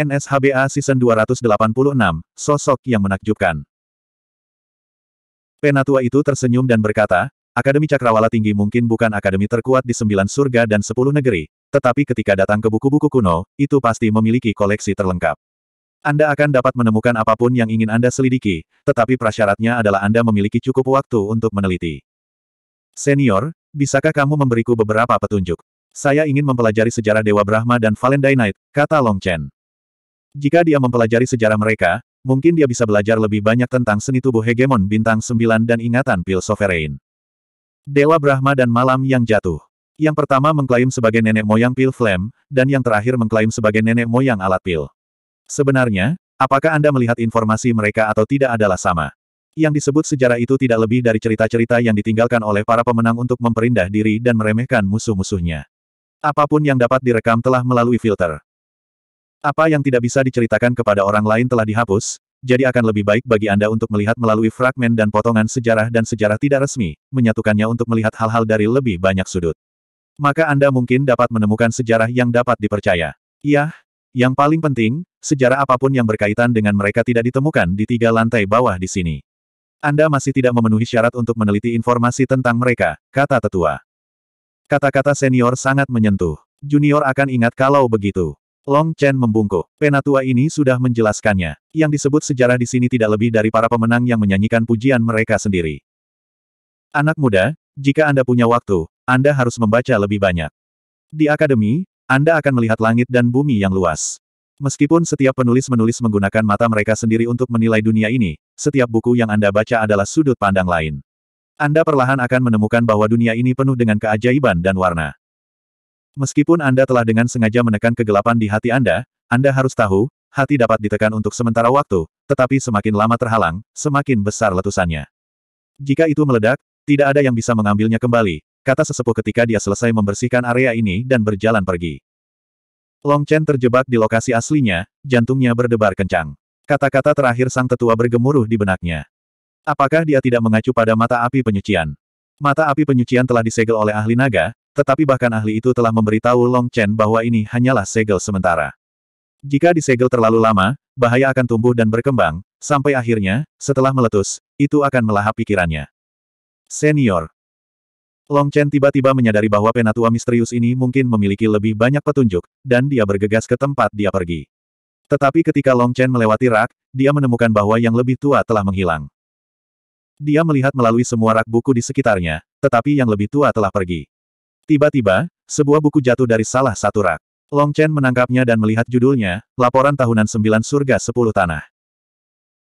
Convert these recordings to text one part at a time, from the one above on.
NSHBA Season 286, Sosok yang Menakjubkan. Penatua itu tersenyum dan berkata, Akademi Cakrawala Tinggi mungkin bukan akademi terkuat di sembilan surga dan sepuluh negeri, tetapi ketika datang ke buku-buku kuno, itu pasti memiliki koleksi terlengkap. Anda akan dapat menemukan apapun yang ingin Anda selidiki, tetapi prasyaratnya adalah Anda memiliki cukup waktu untuk meneliti. Senior, bisakah kamu memberiku beberapa petunjuk? Saya ingin mempelajari sejarah Dewa Brahma dan Valentine Knight, kata Long Chen. Jika dia mempelajari sejarah mereka, mungkin dia bisa belajar lebih banyak tentang seni tubuh hegemon bintang sembilan dan ingatan pil sovereign. Dewa Brahma dan Malam yang jatuh. Yang pertama mengklaim sebagai nenek moyang pil flame, dan yang terakhir mengklaim sebagai nenek moyang alat pil. Sebenarnya, apakah Anda melihat informasi mereka atau tidak adalah sama? Yang disebut sejarah itu tidak lebih dari cerita-cerita yang ditinggalkan oleh para pemenang untuk memperindah diri dan meremehkan musuh-musuhnya. Apapun yang dapat direkam telah melalui filter. Apa yang tidak bisa diceritakan kepada orang lain telah dihapus, jadi akan lebih baik bagi Anda untuk melihat melalui fragmen dan potongan sejarah dan sejarah tidak resmi, menyatukannya untuk melihat hal-hal dari lebih banyak sudut. Maka Anda mungkin dapat menemukan sejarah yang dapat dipercaya. Yah, yang paling penting, sejarah apapun yang berkaitan dengan mereka tidak ditemukan di tiga lantai bawah di sini. Anda masih tidak memenuhi syarat untuk meneliti informasi tentang mereka, kata tetua. Kata-kata senior sangat menyentuh. Junior akan ingat kalau begitu. Long Chen membungkuk. Penatua ini sudah menjelaskannya. Yang disebut sejarah di sini tidak lebih dari para pemenang yang menyanyikan pujian mereka sendiri. Anak muda, jika Anda punya waktu, Anda harus membaca lebih banyak. Di akademi, Anda akan melihat langit dan bumi yang luas. Meskipun setiap penulis menulis menggunakan mata mereka sendiri untuk menilai dunia ini, setiap buku yang Anda baca adalah sudut pandang lain. Anda perlahan akan menemukan bahwa dunia ini penuh dengan keajaiban dan warna. Meskipun Anda telah dengan sengaja menekan kegelapan di hati Anda, Anda harus tahu, hati dapat ditekan untuk sementara waktu, tetapi semakin lama terhalang, semakin besar letusannya. Jika itu meledak, tidak ada yang bisa mengambilnya kembali, kata sesepuh ketika dia selesai membersihkan area ini dan berjalan pergi. Long Chen terjebak di lokasi aslinya, jantungnya berdebar kencang. Kata-kata terakhir sang tetua bergemuruh di benaknya. Apakah dia tidak mengacu pada mata api penyucian? Mata api penyucian telah disegel oleh ahli naga, tetapi bahkan ahli itu telah memberitahu Long Chen bahwa ini hanyalah segel sementara. Jika disegel terlalu lama, bahaya akan tumbuh dan berkembang, sampai akhirnya, setelah meletus, itu akan melahap pikirannya. Senior Long Chen tiba-tiba menyadari bahwa penatua misterius ini mungkin memiliki lebih banyak petunjuk, dan dia bergegas ke tempat dia pergi. Tetapi ketika Long Chen melewati rak, dia menemukan bahwa yang lebih tua telah menghilang. Dia melihat melalui semua rak buku di sekitarnya, tetapi yang lebih tua telah pergi. Tiba-tiba, sebuah buku jatuh dari salah satu rak. Long Chen menangkapnya dan melihat judulnya, Laporan Tahunan Sembilan Surga Sepuluh Tanah.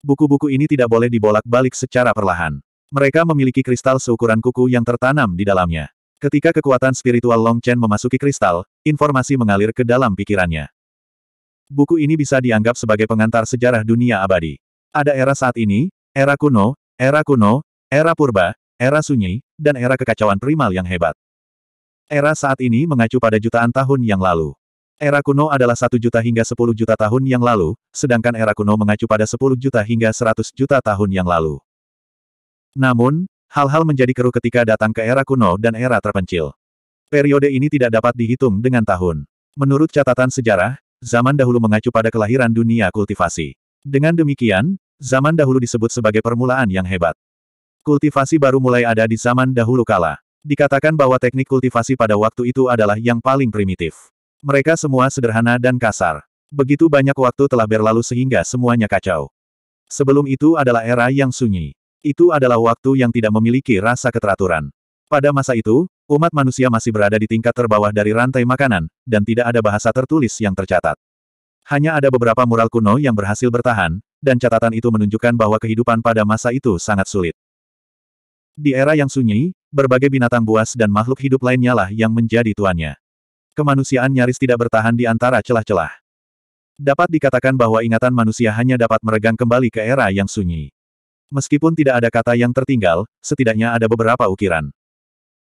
Buku-buku ini tidak boleh dibolak-balik secara perlahan. Mereka memiliki kristal seukuran kuku yang tertanam di dalamnya. Ketika kekuatan spiritual Long Chen memasuki kristal, informasi mengalir ke dalam pikirannya. Buku ini bisa dianggap sebagai pengantar sejarah dunia abadi. Ada era saat ini, era kuno, era kuno, era purba, era sunyi, dan era kekacauan primal yang hebat. Era saat ini mengacu pada jutaan tahun yang lalu. Era kuno adalah satu juta hingga sepuluh juta tahun yang lalu, sedangkan era kuno mengacu pada sepuluh juta hingga seratus juta tahun yang lalu. Namun, hal-hal menjadi keruh ketika datang ke era kuno dan era terpencil. Periode ini tidak dapat dihitung dengan tahun. Menurut catatan sejarah, zaman dahulu mengacu pada kelahiran dunia kultivasi. Dengan demikian, zaman dahulu disebut sebagai permulaan yang hebat. Kultivasi baru mulai ada di zaman dahulu kala. Dikatakan bahwa teknik kultivasi pada waktu itu adalah yang paling primitif. Mereka semua sederhana dan kasar. Begitu banyak waktu telah berlalu sehingga semuanya kacau. Sebelum itu adalah era yang sunyi. Itu adalah waktu yang tidak memiliki rasa keteraturan. Pada masa itu, umat manusia masih berada di tingkat terbawah dari rantai makanan, dan tidak ada bahasa tertulis yang tercatat. Hanya ada beberapa mural kuno yang berhasil bertahan, dan catatan itu menunjukkan bahwa kehidupan pada masa itu sangat sulit. Di era yang sunyi, Berbagai binatang buas dan makhluk hidup lainnya lah yang menjadi tuannya. Kemanusiaan nyaris tidak bertahan di antara celah-celah. Dapat dikatakan bahwa ingatan manusia hanya dapat meregang kembali ke era yang sunyi. Meskipun tidak ada kata yang tertinggal, setidaknya ada beberapa ukiran.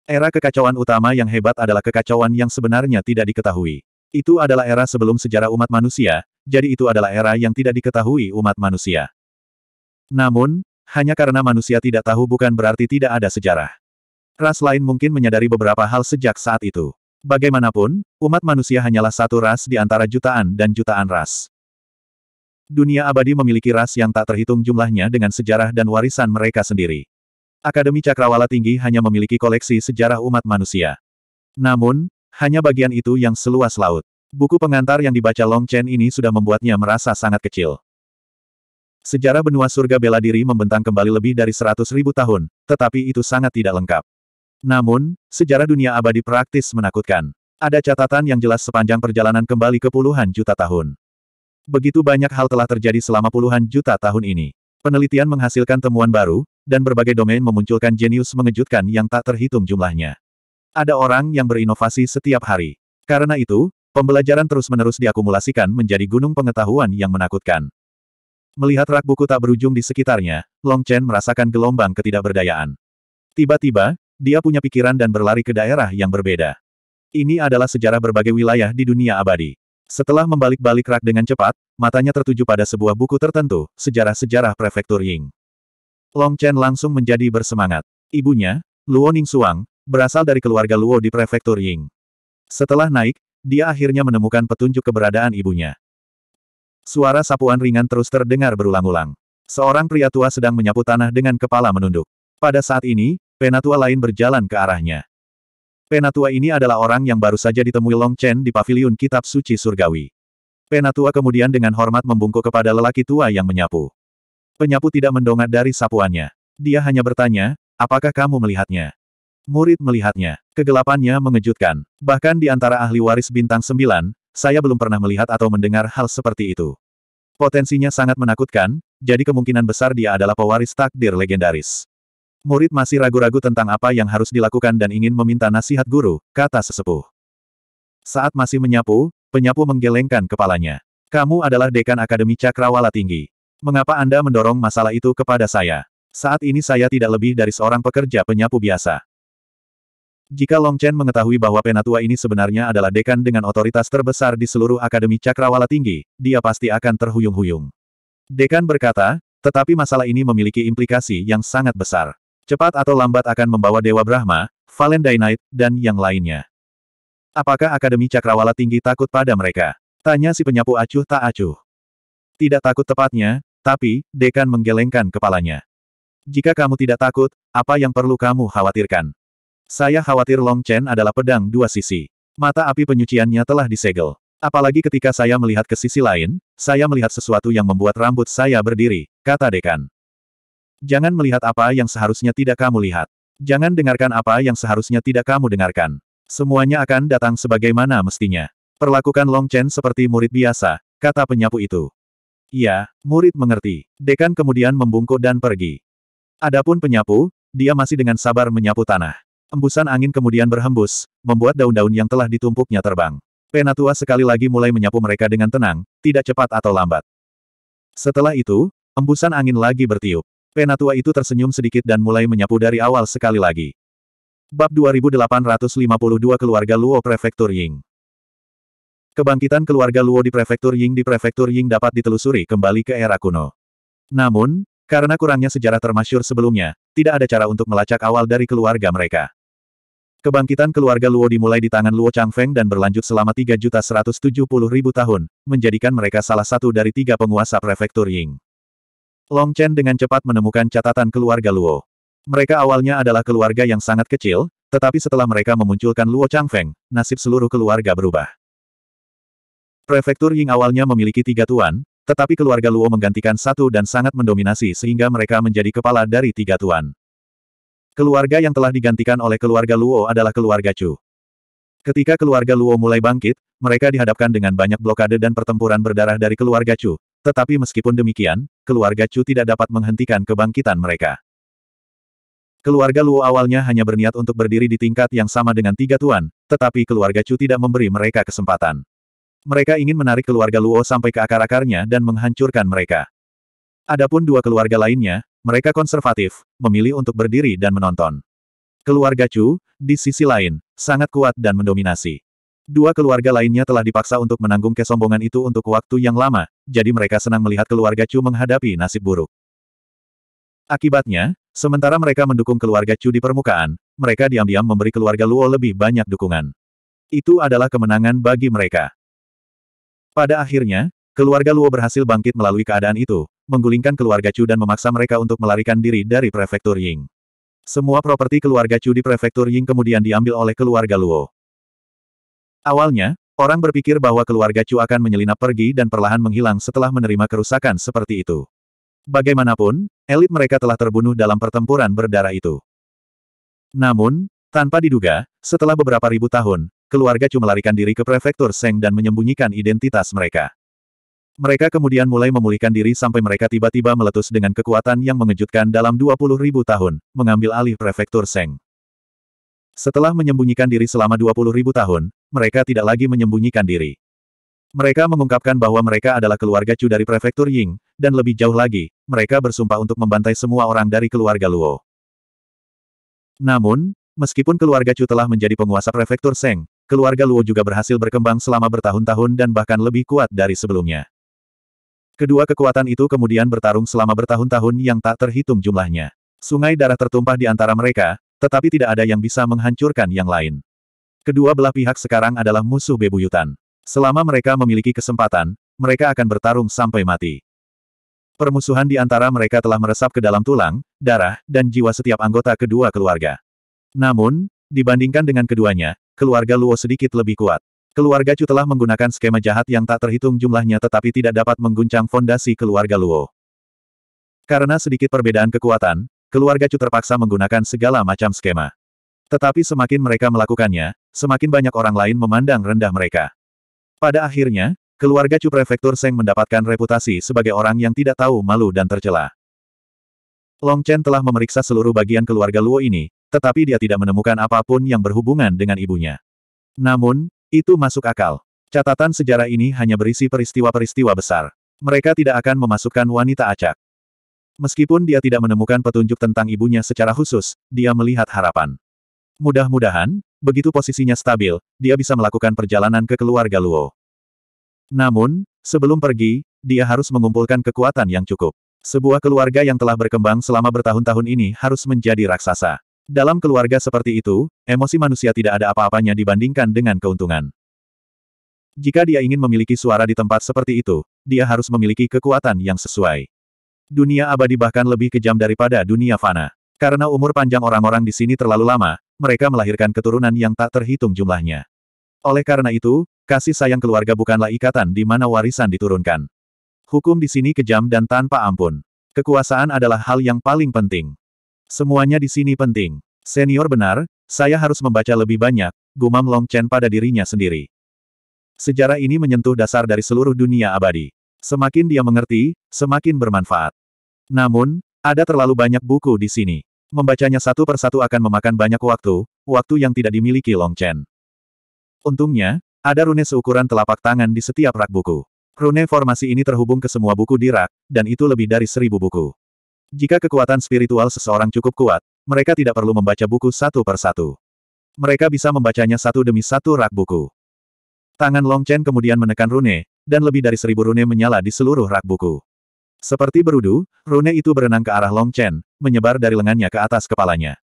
Era kekacauan utama yang hebat adalah kekacauan yang sebenarnya tidak diketahui. Itu adalah era sebelum sejarah umat manusia, jadi itu adalah era yang tidak diketahui umat manusia. Namun, hanya karena manusia tidak tahu bukan berarti tidak ada sejarah. Ras lain mungkin menyadari beberapa hal sejak saat itu. Bagaimanapun, umat manusia hanyalah satu ras di antara jutaan dan jutaan ras. Dunia abadi memiliki ras yang tak terhitung jumlahnya dengan sejarah dan warisan mereka sendiri. Akademi Cakrawala Tinggi hanya memiliki koleksi sejarah umat manusia. Namun, hanya bagian itu yang seluas laut. Buku pengantar yang dibaca Long Chen ini sudah membuatnya merasa sangat kecil. Sejarah benua surga bela diri membentang kembali lebih dari seratus ribu tahun, tetapi itu sangat tidak lengkap. Namun, sejarah dunia abadi praktis menakutkan. Ada catatan yang jelas sepanjang perjalanan kembali ke puluhan juta tahun. Begitu banyak hal telah terjadi selama puluhan juta tahun ini. Penelitian menghasilkan temuan baru, dan berbagai domain memunculkan jenius mengejutkan yang tak terhitung jumlahnya. Ada orang yang berinovasi setiap hari. Karena itu, pembelajaran terus-menerus diakumulasikan menjadi gunung pengetahuan yang menakutkan. Melihat rak buku tak berujung di sekitarnya, Long Chen merasakan gelombang ketidakberdayaan. Tiba-tiba, dia punya pikiran dan berlari ke daerah yang berbeda. Ini adalah sejarah berbagai wilayah di dunia abadi. Setelah membalik-balik rak dengan cepat, matanya tertuju pada sebuah buku tertentu, Sejarah-Sejarah Prefektur Ying. Long Chen langsung menjadi bersemangat. Ibunya, Luo Suang, berasal dari keluarga Luo di Prefektur Ying. Setelah naik, dia akhirnya menemukan petunjuk keberadaan ibunya. Suara sapuan ringan terus terdengar berulang-ulang. Seorang pria tua sedang menyapu tanah dengan kepala menunduk. Pada saat ini, Penatua lain berjalan ke arahnya. Penatua ini adalah orang yang baru saja ditemui Long Chen di paviliun Kitab Suci Surgawi. Penatua kemudian dengan hormat membungkuk kepada lelaki tua yang menyapu. Penyapu tidak mendongak dari sapuannya. Dia hanya bertanya, apakah kamu melihatnya? Murid melihatnya. Kegelapannya mengejutkan. Bahkan di antara ahli waris bintang sembilan, saya belum pernah melihat atau mendengar hal seperti itu. Potensinya sangat menakutkan, jadi kemungkinan besar dia adalah pewaris takdir legendaris. Murid masih ragu-ragu tentang apa yang harus dilakukan dan ingin meminta nasihat guru, kata sesepuh. Saat masih menyapu, penyapu menggelengkan kepalanya. Kamu adalah dekan Akademi Cakrawala Tinggi. Mengapa Anda mendorong masalah itu kepada saya? Saat ini saya tidak lebih dari seorang pekerja penyapu biasa. Jika Long Chen mengetahui bahwa penatua ini sebenarnya adalah dekan dengan otoritas terbesar di seluruh Akademi Cakrawala Tinggi, dia pasti akan terhuyung-huyung. Dekan berkata, tetapi masalah ini memiliki implikasi yang sangat besar. Cepat atau lambat akan membawa Dewa Brahma, Valendainite, dan yang lainnya. Apakah Akademi Cakrawala Tinggi takut pada mereka? Tanya si penyapu acuh tak acuh. Tidak takut tepatnya, tapi, Dekan menggelengkan kepalanya. Jika kamu tidak takut, apa yang perlu kamu khawatirkan? Saya khawatir Long Chen adalah pedang dua sisi. Mata api penyuciannya telah disegel. Apalagi ketika saya melihat ke sisi lain, saya melihat sesuatu yang membuat rambut saya berdiri, kata Dekan. Jangan melihat apa yang seharusnya tidak kamu lihat. Jangan dengarkan apa yang seharusnya tidak kamu dengarkan. Semuanya akan datang sebagaimana mestinya. Perlakukan Long Chen seperti murid biasa, kata penyapu itu. Iya, murid mengerti. Dekan kemudian membungkuk dan pergi. Adapun penyapu, dia masih dengan sabar menyapu tanah. Embusan angin kemudian berhembus, membuat daun-daun yang telah ditumpuknya terbang. Penatua sekali lagi mulai menyapu mereka dengan tenang, tidak cepat atau lambat. Setelah itu, embusan angin lagi bertiup. Penatua itu tersenyum sedikit dan mulai menyapu dari awal sekali lagi. Bab 2852 Keluarga Luo Prefektur Ying Kebangkitan keluarga Luo di Prefektur Ying di Prefektur Ying dapat ditelusuri kembali ke era kuno. Namun, karena kurangnya sejarah termasyur sebelumnya, tidak ada cara untuk melacak awal dari keluarga mereka. Kebangkitan keluarga Luo dimulai di tangan Luo Changfeng dan berlanjut selama 3.170.000 tahun, menjadikan mereka salah satu dari tiga penguasa prefektur Ying. Long Chen dengan cepat menemukan catatan keluarga Luo. Mereka awalnya adalah keluarga yang sangat kecil, tetapi setelah mereka memunculkan Luo Changfeng, nasib seluruh keluarga berubah. Prefektur Ying awalnya memiliki tiga tuan, tetapi keluarga Luo menggantikan satu dan sangat mendominasi sehingga mereka menjadi kepala dari tiga tuan. Keluarga yang telah digantikan oleh keluarga Luo adalah keluarga Chu. Ketika keluarga Luo mulai bangkit, mereka dihadapkan dengan banyak blokade dan pertempuran berdarah dari keluarga Chu, tetapi meskipun demikian, keluarga Chu tidak dapat menghentikan kebangkitan mereka. Keluarga Luo awalnya hanya berniat untuk berdiri di tingkat yang sama dengan tiga tuan, tetapi keluarga Chu tidak memberi mereka kesempatan. Mereka ingin menarik keluarga Luo sampai ke akar-akarnya dan menghancurkan mereka. Adapun dua keluarga lainnya, mereka konservatif, memilih untuk berdiri dan menonton. Keluarga Chu, di sisi lain, sangat kuat dan mendominasi. Dua keluarga lainnya telah dipaksa untuk menanggung kesombongan itu untuk waktu yang lama, jadi mereka senang melihat keluarga Chu menghadapi nasib buruk. Akibatnya, sementara mereka mendukung keluarga Chu di permukaan, mereka diam-diam memberi keluarga Luo lebih banyak dukungan. Itu adalah kemenangan bagi mereka. Pada akhirnya, keluarga Luo berhasil bangkit melalui keadaan itu, menggulingkan keluarga Chu dan memaksa mereka untuk melarikan diri dari prefektur Ying. Semua properti keluarga Chu di prefektur Ying kemudian diambil oleh keluarga Luo. Awalnya, orang berpikir bahwa keluarga Chu akan menyelinap pergi dan perlahan menghilang setelah menerima kerusakan seperti itu. Bagaimanapun, elit mereka telah terbunuh dalam pertempuran berdarah itu. Namun, tanpa diduga, setelah beberapa ribu tahun, keluarga Chu melarikan diri ke prefektur Seng dan menyembunyikan identitas mereka. Mereka kemudian mulai memulihkan diri sampai mereka tiba-tiba meletus dengan kekuatan yang mengejutkan dalam 20 ribu tahun, mengambil alih prefektur Seng. Setelah menyembunyikan diri selama 20 ribu tahun, mereka tidak lagi menyembunyikan diri. Mereka mengungkapkan bahwa mereka adalah keluarga Chu dari prefektur Ying, dan lebih jauh lagi, mereka bersumpah untuk membantai semua orang dari keluarga Luo. Namun, meskipun keluarga Chu telah menjadi penguasa prefektur Seng, keluarga Luo juga berhasil berkembang selama bertahun-tahun dan bahkan lebih kuat dari sebelumnya. Kedua kekuatan itu kemudian bertarung selama bertahun-tahun yang tak terhitung jumlahnya. Sungai darah tertumpah di antara mereka, tetapi tidak ada yang bisa menghancurkan yang lain. Kedua belah pihak sekarang adalah musuh bebuyutan. Selama mereka memiliki kesempatan, mereka akan bertarung sampai mati. Permusuhan di antara mereka telah meresap ke dalam tulang, darah, dan jiwa setiap anggota kedua keluarga. Namun, dibandingkan dengan keduanya, keluarga Luo sedikit lebih kuat. Keluarga Chu telah menggunakan skema jahat yang tak terhitung jumlahnya tetapi tidak dapat mengguncang fondasi keluarga Luo. Karena sedikit perbedaan kekuatan, keluarga Chu terpaksa menggunakan segala macam skema. Tetapi semakin mereka melakukannya, semakin banyak orang lain memandang rendah mereka. Pada akhirnya, keluarga Chu Prefektur Seng mendapatkan reputasi sebagai orang yang tidak tahu malu dan tercela. Long Chen telah memeriksa seluruh bagian keluarga Luo ini, tetapi dia tidak menemukan apapun yang berhubungan dengan ibunya. Namun, itu masuk akal. Catatan sejarah ini hanya berisi peristiwa-peristiwa besar. Mereka tidak akan memasukkan wanita acak. Meskipun dia tidak menemukan petunjuk tentang ibunya secara khusus, dia melihat harapan. Mudah-mudahan, begitu posisinya stabil, dia bisa melakukan perjalanan ke keluarga Luo. Namun, sebelum pergi, dia harus mengumpulkan kekuatan yang cukup. Sebuah keluarga yang telah berkembang selama bertahun-tahun ini harus menjadi raksasa. Dalam keluarga seperti itu, emosi manusia tidak ada apa-apanya dibandingkan dengan keuntungan. Jika dia ingin memiliki suara di tempat seperti itu, dia harus memiliki kekuatan yang sesuai. Dunia abadi bahkan lebih kejam daripada dunia fana. Karena umur panjang orang-orang di sini terlalu lama, mereka melahirkan keturunan yang tak terhitung jumlahnya. Oleh karena itu, kasih sayang keluarga bukanlah ikatan di mana warisan diturunkan. Hukum di sini kejam dan tanpa ampun. Kekuasaan adalah hal yang paling penting. Semuanya di sini penting. Senior benar, saya harus membaca lebih banyak, gumam Long Chen pada dirinya sendiri. Sejarah ini menyentuh dasar dari seluruh dunia abadi. Semakin dia mengerti, semakin bermanfaat. Namun, ada terlalu banyak buku di sini. Membacanya satu persatu akan memakan banyak waktu, waktu yang tidak dimiliki Long Chen. Untungnya, ada rune seukuran telapak tangan di setiap rak buku. Rune formasi ini terhubung ke semua buku di rak, dan itu lebih dari seribu buku. Jika kekuatan spiritual seseorang cukup kuat, mereka tidak perlu membaca buku satu per satu. Mereka bisa membacanya satu demi satu rak buku. Tangan Long Chen kemudian menekan rune, dan lebih dari seribu rune menyala di seluruh rak buku. Seperti berudu, rune itu berenang ke arah Long Chen, menyebar dari lengannya ke atas kepalanya.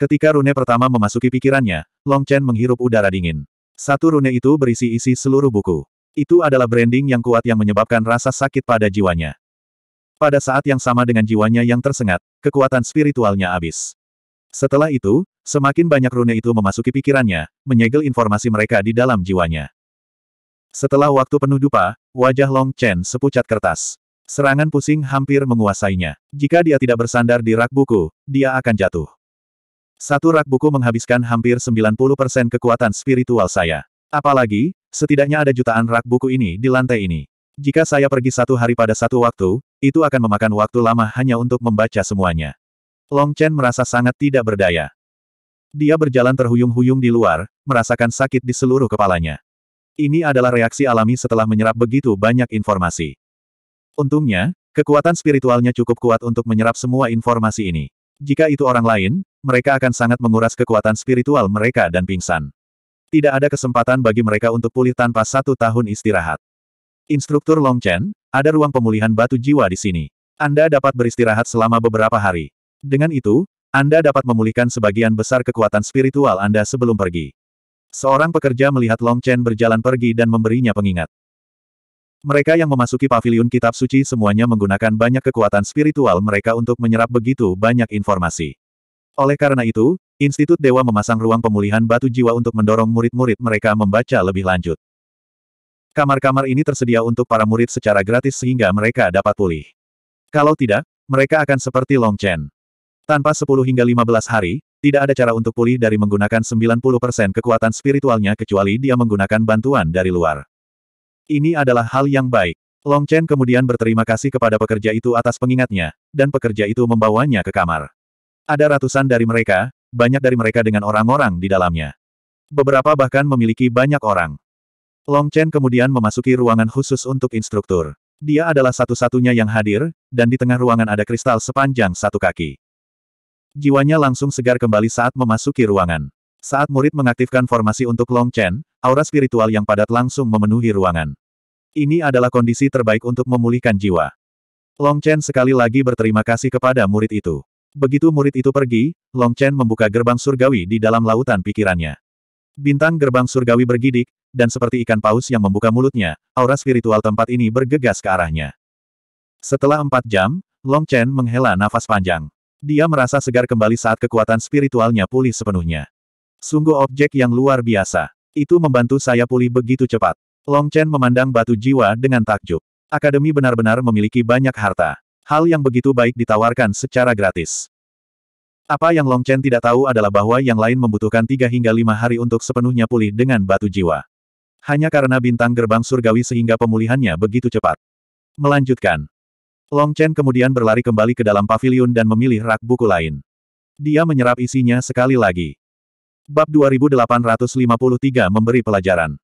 Ketika rune pertama memasuki pikirannya, Long Chen menghirup udara dingin. Satu rune itu berisi isi seluruh buku. Itu adalah branding yang kuat yang menyebabkan rasa sakit pada jiwanya. Pada saat yang sama dengan jiwanya yang tersengat, kekuatan spiritualnya habis. Setelah itu, semakin banyak rune itu memasuki pikirannya, menyegel informasi mereka di dalam jiwanya. Setelah waktu penuh dupa, wajah Long Chen sepucat kertas. Serangan pusing hampir menguasainya. Jika dia tidak bersandar di rak buku, dia akan jatuh. Satu rak buku menghabiskan hampir 90% kekuatan spiritual saya. Apalagi, setidaknya ada jutaan rak buku ini di lantai ini. Jika saya pergi satu hari pada satu waktu, itu akan memakan waktu lama hanya untuk membaca semuanya. Long Chen merasa sangat tidak berdaya. Dia berjalan terhuyung-huyung di luar, merasakan sakit di seluruh kepalanya. Ini adalah reaksi alami setelah menyerap begitu banyak informasi. Untungnya, kekuatan spiritualnya cukup kuat untuk menyerap semua informasi ini. Jika itu orang lain, mereka akan sangat menguras kekuatan spiritual mereka dan pingsan. Tidak ada kesempatan bagi mereka untuk pulih tanpa satu tahun istirahat. Instruktur Long Chen, ada ruang pemulihan batu jiwa di sini. Anda dapat beristirahat selama beberapa hari. Dengan itu, Anda dapat memulihkan sebagian besar kekuatan spiritual Anda sebelum pergi. Seorang pekerja melihat Long Chen berjalan pergi dan memberinya pengingat. Mereka yang memasuki paviliun kitab suci semuanya menggunakan banyak kekuatan spiritual mereka untuk menyerap begitu banyak informasi. Oleh karena itu, Institut Dewa memasang ruang pemulihan batu jiwa untuk mendorong murid-murid mereka membaca lebih lanjut. Kamar-kamar ini tersedia untuk para murid secara gratis sehingga mereka dapat pulih. Kalau tidak, mereka akan seperti Long Chen. Tanpa 10 hingga 15 hari, tidak ada cara untuk pulih dari menggunakan 90% kekuatan spiritualnya kecuali dia menggunakan bantuan dari luar. Ini adalah hal yang baik. Long Chen kemudian berterima kasih kepada pekerja itu atas pengingatnya, dan pekerja itu membawanya ke kamar. Ada ratusan dari mereka, banyak dari mereka dengan orang-orang di dalamnya. Beberapa bahkan memiliki banyak orang. Long Chen kemudian memasuki ruangan khusus untuk instruktur. Dia adalah satu-satunya yang hadir, dan di tengah ruangan ada kristal sepanjang satu kaki. Jiwanya langsung segar kembali saat memasuki ruangan. Saat murid mengaktifkan formasi untuk Long Chen, aura spiritual yang padat langsung memenuhi ruangan. Ini adalah kondisi terbaik untuk memulihkan jiwa. Long Chen sekali lagi berterima kasih kepada murid itu. Begitu murid itu pergi, Long Chen membuka gerbang surgawi di dalam lautan pikirannya. Bintang gerbang surgawi bergidik, dan seperti ikan paus yang membuka mulutnya, aura spiritual tempat ini bergegas ke arahnya. Setelah empat jam, Long Chen menghela nafas panjang. Dia merasa segar kembali saat kekuatan spiritualnya pulih sepenuhnya. Sungguh objek yang luar biasa. Itu membantu saya pulih begitu cepat. Long Chen memandang batu jiwa dengan takjub. Akademi benar-benar memiliki banyak harta. Hal yang begitu baik ditawarkan secara gratis. Apa yang Long Chen tidak tahu adalah bahwa yang lain membutuhkan tiga hingga lima hari untuk sepenuhnya pulih dengan batu jiwa. Hanya karena bintang gerbang surgawi sehingga pemulihannya begitu cepat. Melanjutkan. Long Chen kemudian berlari kembali ke dalam pavilion dan memilih rak buku lain. Dia menyerap isinya sekali lagi. Bab 2853 memberi pelajaran.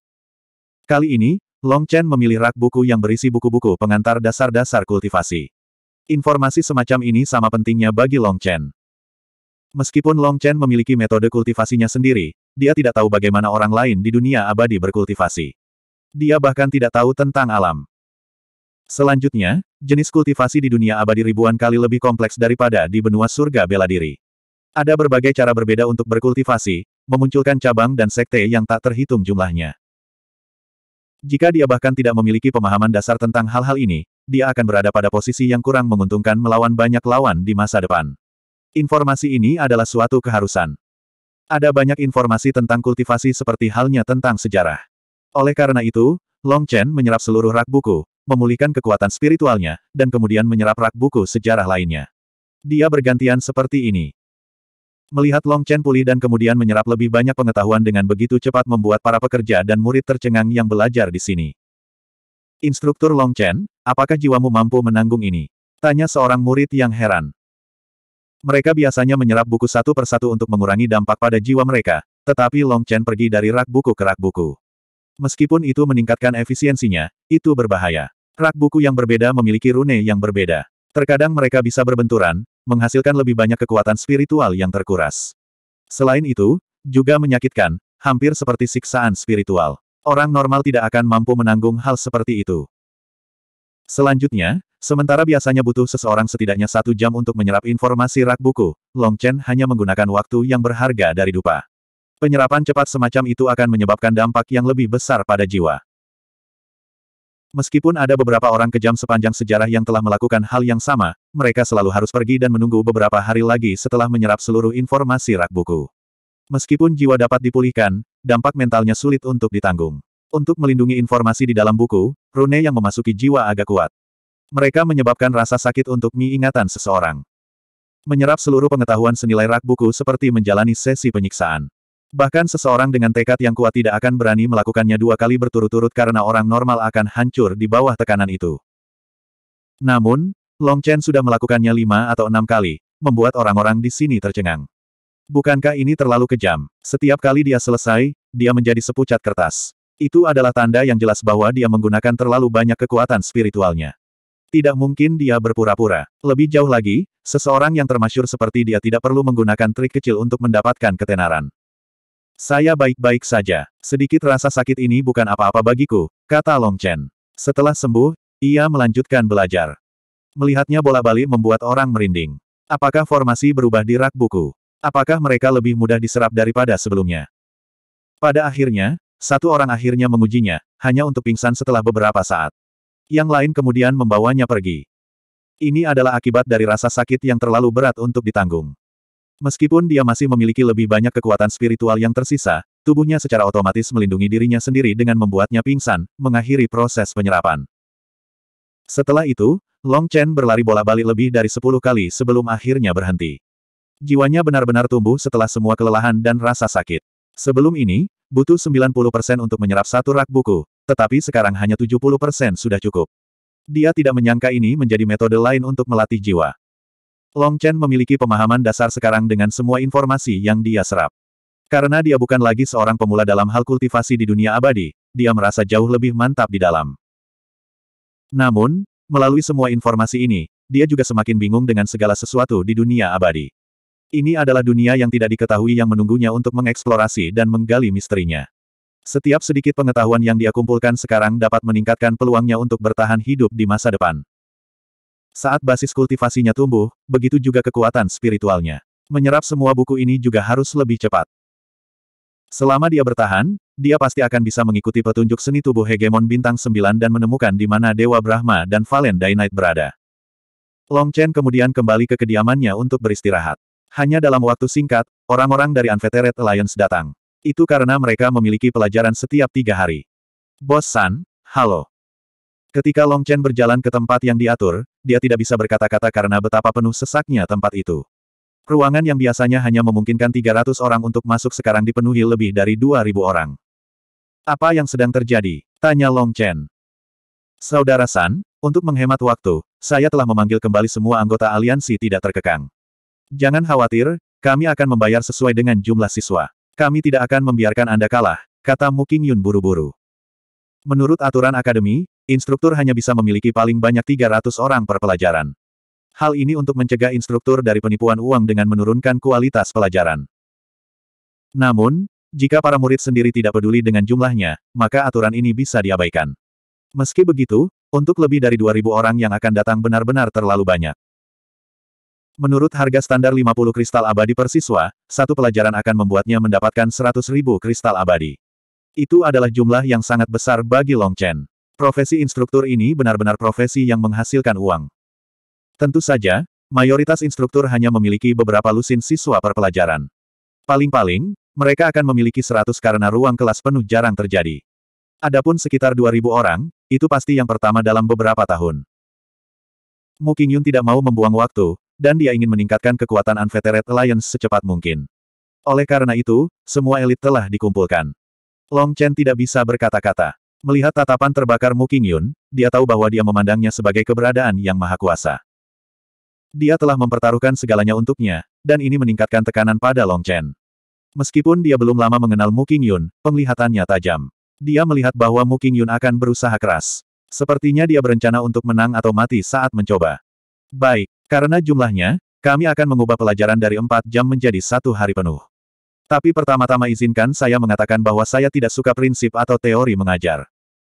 Kali ini, Long Chen memilih rak buku yang berisi buku-buku pengantar dasar-dasar kultivasi. Informasi semacam ini sama pentingnya bagi Long Chen. Meskipun Long Chen memiliki metode kultivasinya sendiri, dia tidak tahu bagaimana orang lain di dunia abadi berkultivasi. Dia bahkan tidak tahu tentang alam. Selanjutnya, jenis kultivasi di dunia abadi ribuan kali lebih kompleks daripada di benua surga bela diri. Ada berbagai cara berbeda untuk berkultivasi, memunculkan cabang dan sekte yang tak terhitung jumlahnya. Jika dia bahkan tidak memiliki pemahaman dasar tentang hal-hal ini, dia akan berada pada posisi yang kurang menguntungkan melawan banyak lawan di masa depan. Informasi ini adalah suatu keharusan. Ada banyak informasi tentang kultivasi seperti halnya tentang sejarah. Oleh karena itu, Long Chen menyerap seluruh rak buku, memulihkan kekuatan spiritualnya, dan kemudian menyerap rak buku sejarah lainnya. Dia bergantian seperti ini. Melihat Long Chen pulih dan kemudian menyerap lebih banyak pengetahuan dengan begitu cepat membuat para pekerja dan murid tercengang yang belajar di sini. Instruktur Long Chen, apakah jiwamu mampu menanggung ini? Tanya seorang murid yang heran. Mereka biasanya menyerap buku satu persatu untuk mengurangi dampak pada jiwa mereka, tetapi Long Chen pergi dari rak buku ke rak buku. Meskipun itu meningkatkan efisiensinya, itu berbahaya. Rak buku yang berbeda memiliki rune yang berbeda. Terkadang mereka bisa berbenturan, menghasilkan lebih banyak kekuatan spiritual yang terkuras. Selain itu, juga menyakitkan, hampir seperti siksaan spiritual. Orang normal tidak akan mampu menanggung hal seperti itu. Selanjutnya, sementara biasanya butuh seseorang setidaknya satu jam untuk menyerap informasi rak buku, Long Chen hanya menggunakan waktu yang berharga dari dupa. Penyerapan cepat semacam itu akan menyebabkan dampak yang lebih besar pada jiwa. Meskipun ada beberapa orang kejam sepanjang sejarah yang telah melakukan hal yang sama, mereka selalu harus pergi dan menunggu beberapa hari lagi setelah menyerap seluruh informasi rak buku. Meskipun jiwa dapat dipulihkan, dampak mentalnya sulit untuk ditanggung. Untuk melindungi informasi di dalam buku, rune yang memasuki jiwa agak kuat. Mereka menyebabkan rasa sakit untuk mi ingatan seseorang. Menyerap seluruh pengetahuan senilai rak buku seperti menjalani sesi penyiksaan. Bahkan seseorang dengan tekad yang kuat tidak akan berani melakukannya dua kali berturut-turut karena orang normal akan hancur di bawah tekanan itu. Namun, Long Chen sudah melakukannya lima atau enam kali, membuat orang-orang di sini tercengang. Bukankah ini terlalu kejam? Setiap kali dia selesai, dia menjadi sepucat kertas. Itu adalah tanda yang jelas bahwa dia menggunakan terlalu banyak kekuatan spiritualnya. Tidak mungkin dia berpura-pura. Lebih jauh lagi, seseorang yang termasyur seperti dia tidak perlu menggunakan trik kecil untuk mendapatkan ketenaran. Saya baik-baik saja. Sedikit rasa sakit ini bukan apa-apa bagiku, kata Long Chen. Setelah sembuh, ia melanjutkan belajar. Melihatnya bola bali membuat orang merinding. Apakah formasi berubah di rak buku? Apakah mereka lebih mudah diserap daripada sebelumnya? Pada akhirnya, satu orang akhirnya mengujinya, hanya untuk pingsan setelah beberapa saat. Yang lain kemudian membawanya pergi. Ini adalah akibat dari rasa sakit yang terlalu berat untuk ditanggung. Meskipun dia masih memiliki lebih banyak kekuatan spiritual yang tersisa, tubuhnya secara otomatis melindungi dirinya sendiri dengan membuatnya pingsan, mengakhiri proses penyerapan. Setelah itu, Long Chen berlari bola balik lebih dari 10 kali sebelum akhirnya berhenti. Jiwanya benar-benar tumbuh setelah semua kelelahan dan rasa sakit. Sebelum ini, butuh 90% untuk menyerap satu rak buku, tetapi sekarang hanya 70% sudah cukup. Dia tidak menyangka ini menjadi metode lain untuk melatih jiwa. Long Chen memiliki pemahaman dasar sekarang dengan semua informasi yang dia serap. Karena dia bukan lagi seorang pemula dalam hal kultivasi di dunia abadi, dia merasa jauh lebih mantap di dalam. Namun, melalui semua informasi ini, dia juga semakin bingung dengan segala sesuatu di dunia abadi. Ini adalah dunia yang tidak diketahui yang menunggunya untuk mengeksplorasi dan menggali misterinya. Setiap sedikit pengetahuan yang dia kumpulkan sekarang dapat meningkatkan peluangnya untuk bertahan hidup di masa depan. Saat basis kultivasinya tumbuh, begitu juga kekuatan spiritualnya. Menyerap semua buku ini juga harus lebih cepat. Selama dia bertahan, dia pasti akan bisa mengikuti petunjuk seni tubuh hegemon bintang 9 dan menemukan di mana Dewa Brahma dan Valen Dainite berada. Long Chen kemudian kembali ke kediamannya untuk beristirahat. Hanya dalam waktu singkat, orang-orang dari Unvetered Alliance datang. Itu karena mereka memiliki pelajaran setiap tiga hari. Bos San, halo. Ketika Long Chen berjalan ke tempat yang diatur, dia tidak bisa berkata-kata karena betapa penuh sesaknya tempat itu. Ruangan yang biasanya hanya memungkinkan 300 orang untuk masuk sekarang dipenuhi lebih dari 2.000 orang. Apa yang sedang terjadi? Tanya Long Chen. Saudara San, untuk menghemat waktu, saya telah memanggil kembali semua anggota aliansi tidak terkekang. Jangan khawatir, kami akan membayar sesuai dengan jumlah siswa. Kami tidak akan membiarkan Anda kalah, kata Muking Yun buru-buru. Menurut aturan akademi, Instruktur hanya bisa memiliki paling banyak 300 orang per pelajaran. Hal ini untuk mencegah instruktur dari penipuan uang dengan menurunkan kualitas pelajaran. Namun, jika para murid sendiri tidak peduli dengan jumlahnya, maka aturan ini bisa diabaikan. Meski begitu, untuk lebih dari 2.000 orang yang akan datang benar-benar terlalu banyak. Menurut harga standar 50 kristal abadi per siswa, satu pelajaran akan membuatnya mendapatkan 100.000 kristal abadi. Itu adalah jumlah yang sangat besar bagi Long Chen. Profesi instruktur ini benar-benar profesi yang menghasilkan uang. Tentu saja, mayoritas instruktur hanya memiliki beberapa lusin siswa per pelajaran. Paling-paling, mereka akan memiliki 100 karena ruang kelas penuh jarang terjadi. Adapun sekitar 2000 orang, itu pasti yang pertama dalam beberapa tahun. Mu Qingyun tidak mau membuang waktu, dan dia ingin meningkatkan kekuatan Unfettered Alliance secepat mungkin. Oleh karena itu, semua elit telah dikumpulkan. Long Chen tidak bisa berkata-kata. Melihat tatapan terbakar Mu Yun, dia tahu bahwa dia memandangnya sebagai keberadaan yang maha kuasa. Dia telah mempertaruhkan segalanya untuknya, dan ini meningkatkan tekanan pada Long Chen. Meskipun dia belum lama mengenal Mu Yun, penglihatannya tajam. Dia melihat bahwa Mu Yun akan berusaha keras. Sepertinya dia berencana untuk menang atau mati saat mencoba. Baik, karena jumlahnya, kami akan mengubah pelajaran dari empat jam menjadi satu hari penuh. Tapi pertama-tama izinkan saya mengatakan bahwa saya tidak suka prinsip atau teori mengajar.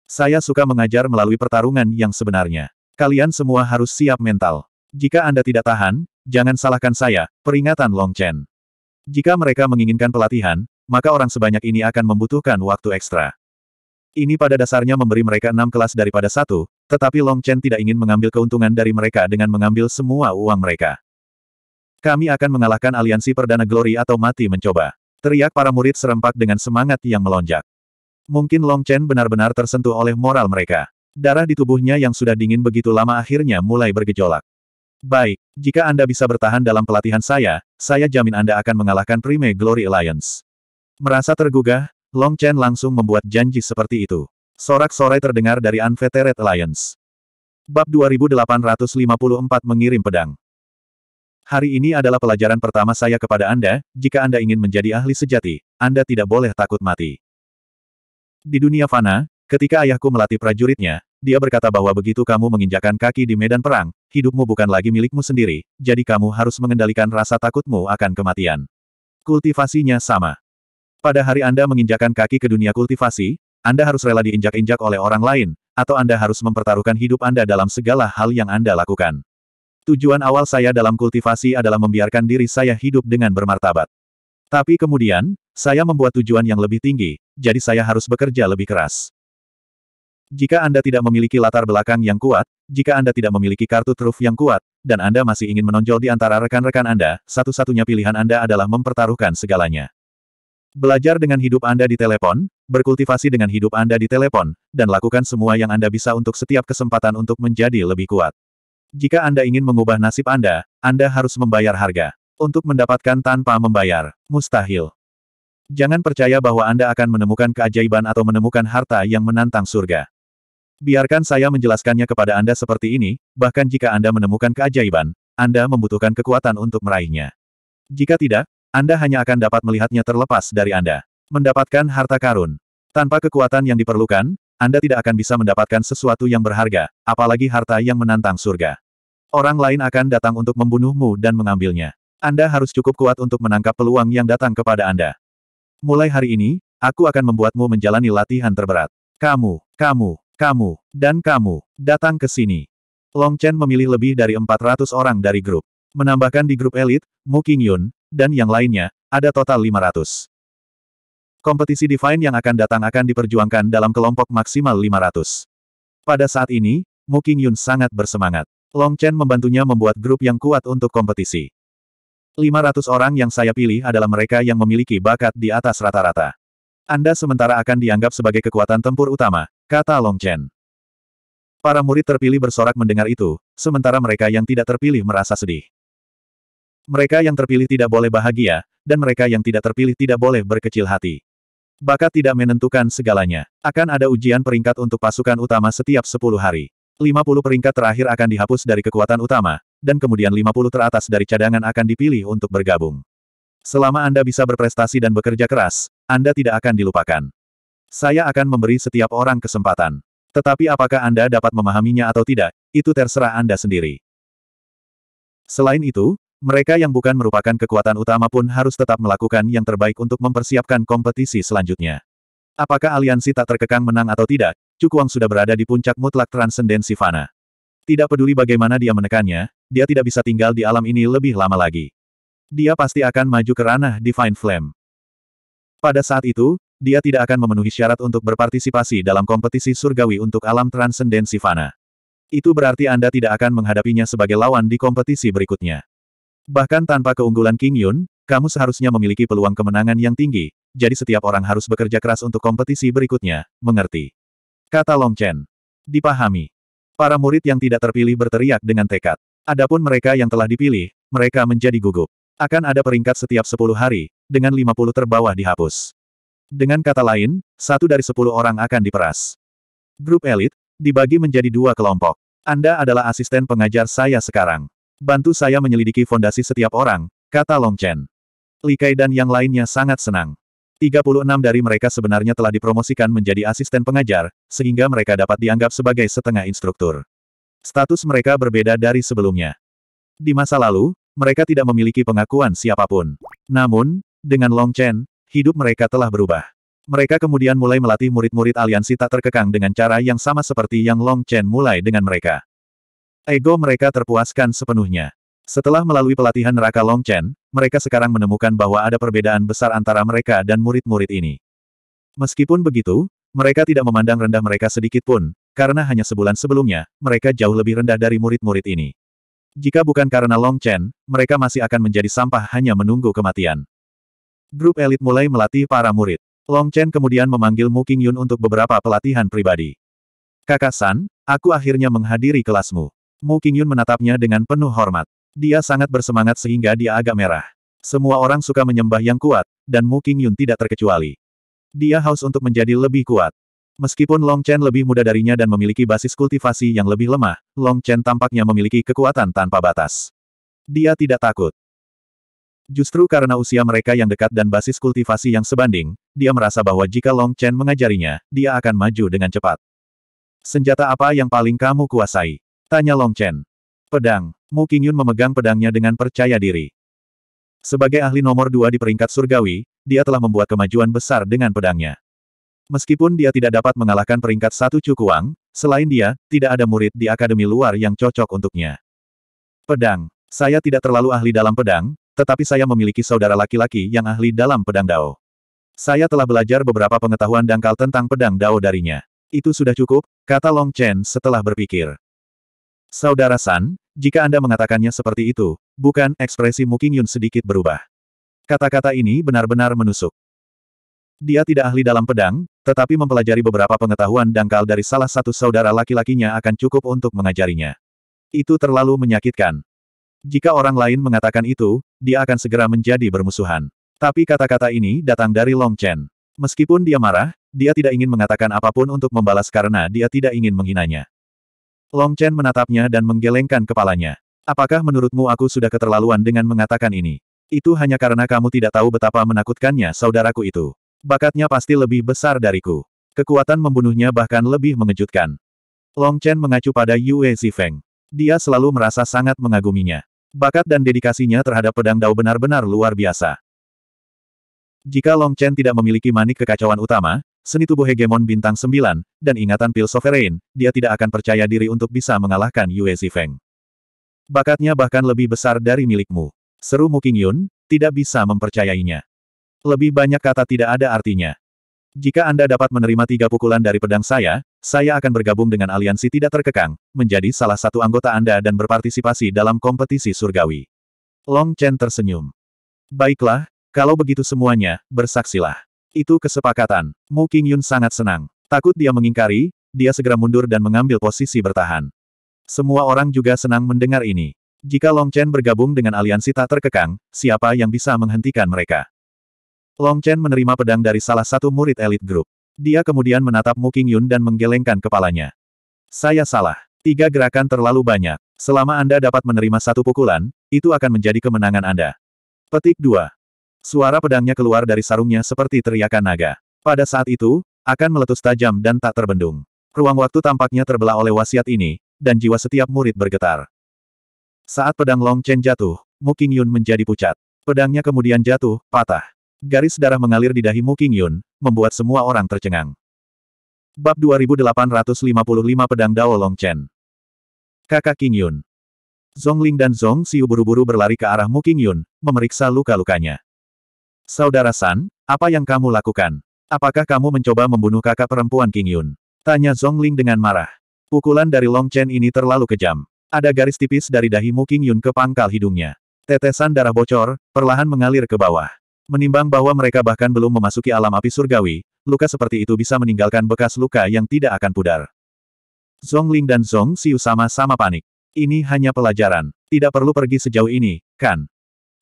Saya suka mengajar melalui pertarungan yang sebenarnya. Kalian semua harus siap mental. Jika Anda tidak tahan, jangan salahkan saya, peringatan Long Chen. Jika mereka menginginkan pelatihan, maka orang sebanyak ini akan membutuhkan waktu ekstra. Ini pada dasarnya memberi mereka enam kelas daripada satu, tetapi Long Chen tidak ingin mengambil keuntungan dari mereka dengan mengambil semua uang mereka. Kami akan mengalahkan aliansi Perdana Glory atau mati mencoba. Teriak para murid serempak dengan semangat yang melonjak. Mungkin Long Chen benar-benar tersentuh oleh moral mereka. Darah di tubuhnya yang sudah dingin begitu lama akhirnya mulai bergejolak. Baik, jika Anda bisa bertahan dalam pelatihan saya, saya jamin Anda akan mengalahkan Prime Glory Alliance. Merasa tergugah, Long Chen langsung membuat janji seperti itu. Sorak-sorai terdengar dari Unvetered Alliance. Bab 2854 Mengirim Pedang Hari ini adalah pelajaran pertama saya kepada Anda, jika Anda ingin menjadi ahli sejati, Anda tidak boleh takut mati. Di dunia fana, ketika ayahku melatih prajuritnya, dia berkata bahwa begitu kamu menginjakan kaki di medan perang, hidupmu bukan lagi milikmu sendiri, jadi kamu harus mengendalikan rasa takutmu akan kematian. Kultivasinya sama. Pada hari Anda menginjakan kaki ke dunia kultivasi, Anda harus rela diinjak-injak oleh orang lain, atau Anda harus mempertaruhkan hidup Anda dalam segala hal yang Anda lakukan. Tujuan awal saya dalam kultivasi adalah membiarkan diri saya hidup dengan bermartabat. Tapi kemudian, saya membuat tujuan yang lebih tinggi, jadi saya harus bekerja lebih keras. Jika Anda tidak memiliki latar belakang yang kuat, jika Anda tidak memiliki kartu truf yang kuat, dan Anda masih ingin menonjol di antara rekan-rekan Anda, satu-satunya pilihan Anda adalah mempertaruhkan segalanya. Belajar dengan hidup Anda di telepon, berkultivasi dengan hidup Anda di telepon, dan lakukan semua yang Anda bisa untuk setiap kesempatan untuk menjadi lebih kuat. Jika Anda ingin mengubah nasib Anda, Anda harus membayar harga. Untuk mendapatkan tanpa membayar, mustahil. Jangan percaya bahwa Anda akan menemukan keajaiban atau menemukan harta yang menantang surga. Biarkan saya menjelaskannya kepada Anda seperti ini, bahkan jika Anda menemukan keajaiban, Anda membutuhkan kekuatan untuk meraihnya. Jika tidak, Anda hanya akan dapat melihatnya terlepas dari Anda. Mendapatkan harta karun. Tanpa kekuatan yang diperlukan, anda tidak akan bisa mendapatkan sesuatu yang berharga, apalagi harta yang menantang surga. Orang lain akan datang untuk membunuhmu dan mengambilnya. Anda harus cukup kuat untuk menangkap peluang yang datang kepada Anda. Mulai hari ini, aku akan membuatmu menjalani latihan terberat. Kamu, kamu, kamu, dan kamu, datang ke sini. Long Chen memilih lebih dari 400 orang dari grup. Menambahkan di grup elit, Mu Qingyun, dan yang lainnya, ada total 500. Kompetisi Divine yang akan datang akan diperjuangkan dalam kelompok maksimal 500. Pada saat ini, Mu Qingyun sangat bersemangat. Long Chen membantunya membuat grup yang kuat untuk kompetisi. 500 orang yang saya pilih adalah mereka yang memiliki bakat di atas rata-rata. Anda sementara akan dianggap sebagai kekuatan tempur utama, kata Long Chen. Para murid terpilih bersorak mendengar itu, sementara mereka yang tidak terpilih merasa sedih. Mereka yang terpilih tidak boleh bahagia, dan mereka yang tidak terpilih tidak boleh berkecil hati. Bakat tidak menentukan segalanya. Akan ada ujian peringkat untuk pasukan utama setiap 10 hari. 50 peringkat terakhir akan dihapus dari kekuatan utama, dan kemudian 50 teratas dari cadangan akan dipilih untuk bergabung. Selama Anda bisa berprestasi dan bekerja keras, Anda tidak akan dilupakan. Saya akan memberi setiap orang kesempatan. Tetapi apakah Anda dapat memahaminya atau tidak, itu terserah Anda sendiri. Selain itu, mereka yang bukan merupakan kekuatan utama pun harus tetap melakukan yang terbaik untuk mempersiapkan kompetisi selanjutnya. Apakah aliansi tak terkekang menang atau tidak, Cukuang sudah berada di puncak mutlak transendensi Fana. Tidak peduli bagaimana dia menekannya, dia tidak bisa tinggal di alam ini lebih lama lagi. Dia pasti akan maju ke ranah Divine Flame. Pada saat itu, dia tidak akan memenuhi syarat untuk berpartisipasi dalam kompetisi surgawi untuk alam transendensi Fana. Itu berarti Anda tidak akan menghadapinya sebagai lawan di kompetisi berikutnya. Bahkan tanpa keunggulan King Yun, kamu seharusnya memiliki peluang kemenangan yang tinggi, jadi setiap orang harus bekerja keras untuk kompetisi berikutnya, mengerti? Kata Long Chen. Dipahami. Para murid yang tidak terpilih berteriak dengan tekad. Adapun mereka yang telah dipilih, mereka menjadi gugup. Akan ada peringkat setiap 10 hari, dengan 50 terbawah dihapus. Dengan kata lain, satu dari 10 orang akan diperas. Grup elit, dibagi menjadi dua kelompok. Anda adalah asisten pengajar saya sekarang. Bantu saya menyelidiki fondasi setiap orang, kata Long Chen. Li Kai dan yang lainnya sangat senang. 36 dari mereka sebenarnya telah dipromosikan menjadi asisten pengajar, sehingga mereka dapat dianggap sebagai setengah instruktur. Status mereka berbeda dari sebelumnya. Di masa lalu, mereka tidak memiliki pengakuan siapapun. Namun, dengan Long Chen, hidup mereka telah berubah. Mereka kemudian mulai melatih murid-murid aliansi tak terkekang dengan cara yang sama seperti yang Long Chen mulai dengan mereka ego mereka terpuaskan sepenuhnya. Setelah melalui pelatihan neraka Long Chen, mereka sekarang menemukan bahwa ada perbedaan besar antara mereka dan murid-murid ini. Meskipun begitu, mereka tidak memandang rendah mereka sedikit pun, karena hanya sebulan sebelumnya, mereka jauh lebih rendah dari murid-murid ini. Jika bukan karena Long Chen, mereka masih akan menjadi sampah hanya menunggu kematian. Grup elit mulai melatih para murid. Long Chen kemudian memanggil Mu Qingyun untuk beberapa pelatihan pribadi. Kakak San, aku akhirnya menghadiri kelasmu. Mu Qingyun menatapnya dengan penuh hormat. Dia sangat bersemangat sehingga dia agak merah. Semua orang suka menyembah yang kuat, dan Mu Qingyun tidak terkecuali. Dia haus untuk menjadi lebih kuat. Meskipun Long Chen lebih muda darinya dan memiliki basis kultivasi yang lebih lemah, Long Chen tampaknya memiliki kekuatan tanpa batas. Dia tidak takut. Justru karena usia mereka yang dekat dan basis kultivasi yang sebanding, dia merasa bahwa jika Long Chen mengajarinya, dia akan maju dengan cepat. Senjata apa yang paling kamu kuasai? Tanya Long Chen. Pedang. Mu Qingyun memegang pedangnya dengan percaya diri. Sebagai ahli nomor dua di peringkat surgawi, dia telah membuat kemajuan besar dengan pedangnya. Meskipun dia tidak dapat mengalahkan peringkat satu Cukuang, selain dia, tidak ada murid di akademi luar yang cocok untuknya. Pedang. Saya tidak terlalu ahli dalam pedang, tetapi saya memiliki saudara laki-laki yang ahli dalam pedang Dao. Saya telah belajar beberapa pengetahuan dangkal tentang pedang Dao darinya. Itu sudah cukup, kata Long Chen setelah berpikir. Saudara San, jika Anda mengatakannya seperti itu, bukan ekspresi Muking Yun sedikit berubah. Kata-kata ini benar-benar menusuk. Dia tidak ahli dalam pedang, tetapi mempelajari beberapa pengetahuan dangkal dari salah satu saudara laki-lakinya akan cukup untuk mengajarinya. Itu terlalu menyakitkan. Jika orang lain mengatakan itu, dia akan segera menjadi bermusuhan. Tapi kata-kata ini datang dari Long Chen. Meskipun dia marah, dia tidak ingin mengatakan apapun untuk membalas karena dia tidak ingin menghinanya. Long Chen menatapnya dan menggelengkan kepalanya. Apakah menurutmu aku sudah keterlaluan dengan mengatakan ini? Itu hanya karena kamu tidak tahu betapa menakutkannya saudaraku itu. Bakatnya pasti lebih besar dariku. Kekuatan membunuhnya bahkan lebih mengejutkan. Long Chen mengacu pada Yue Zifeng. Dia selalu merasa sangat mengaguminya. Bakat dan dedikasinya terhadap pedang dao benar-benar luar biasa. Jika Long Chen tidak memiliki manik kekacauan utama, seni tubuh hegemon bintang 9, dan ingatan pil sovereign, dia tidak akan percaya diri untuk bisa mengalahkan Yue Zifeng. Bakatnya bahkan lebih besar dari milikmu. Seru King Yun, tidak bisa mempercayainya. Lebih banyak kata tidak ada artinya. Jika Anda dapat menerima tiga pukulan dari pedang saya, saya akan bergabung dengan aliansi tidak terkekang, menjadi salah satu anggota Anda dan berpartisipasi dalam kompetisi surgawi. Long Chen tersenyum. Baiklah, kalau begitu semuanya, bersaksilah. Itu kesepakatan. Mu Yun sangat senang. Takut dia mengingkari, dia segera mundur dan mengambil posisi bertahan. Semua orang juga senang mendengar ini. Jika Long Chen bergabung dengan aliansi tak terkekang, siapa yang bisa menghentikan mereka? Long Chen menerima pedang dari salah satu murid elit grup. Dia kemudian menatap Mu Yun dan menggelengkan kepalanya. Saya salah. Tiga gerakan terlalu banyak. Selama Anda dapat menerima satu pukulan, itu akan menjadi kemenangan Anda. Petik 2. Suara pedangnya keluar dari sarungnya seperti teriakan naga. Pada saat itu, akan meletus tajam dan tak terbendung. Ruang waktu tampaknya terbelah oleh wasiat ini, dan jiwa setiap murid bergetar. Saat pedang Long Chen jatuh, Mu Yun menjadi pucat. Pedangnya kemudian jatuh, patah. Garis darah mengalir di dahi Mu Yun, membuat semua orang tercengang. Bab 2855 Pedang Dao Long Chen Kakak King Yun, Zong Ling dan Zhong Xiu buru-buru berlari ke arah Mu Yun, memeriksa luka-lukanya. Saudara San, apa yang kamu lakukan? Apakah kamu mencoba membunuh kakak perempuan King Yun? Tanya Zongling dengan marah. Pukulan dari Long Chen ini terlalu kejam. Ada garis tipis dari dahimu King Yun ke pangkal hidungnya. Tetesan darah bocor, perlahan mengalir ke bawah. Menimbang bahwa mereka bahkan belum memasuki alam api surgawi, luka seperti itu bisa meninggalkan bekas luka yang tidak akan pudar. Zong Ling dan Zong Xiu sama-sama panik. Ini hanya pelajaran. Tidak perlu pergi sejauh ini, kan?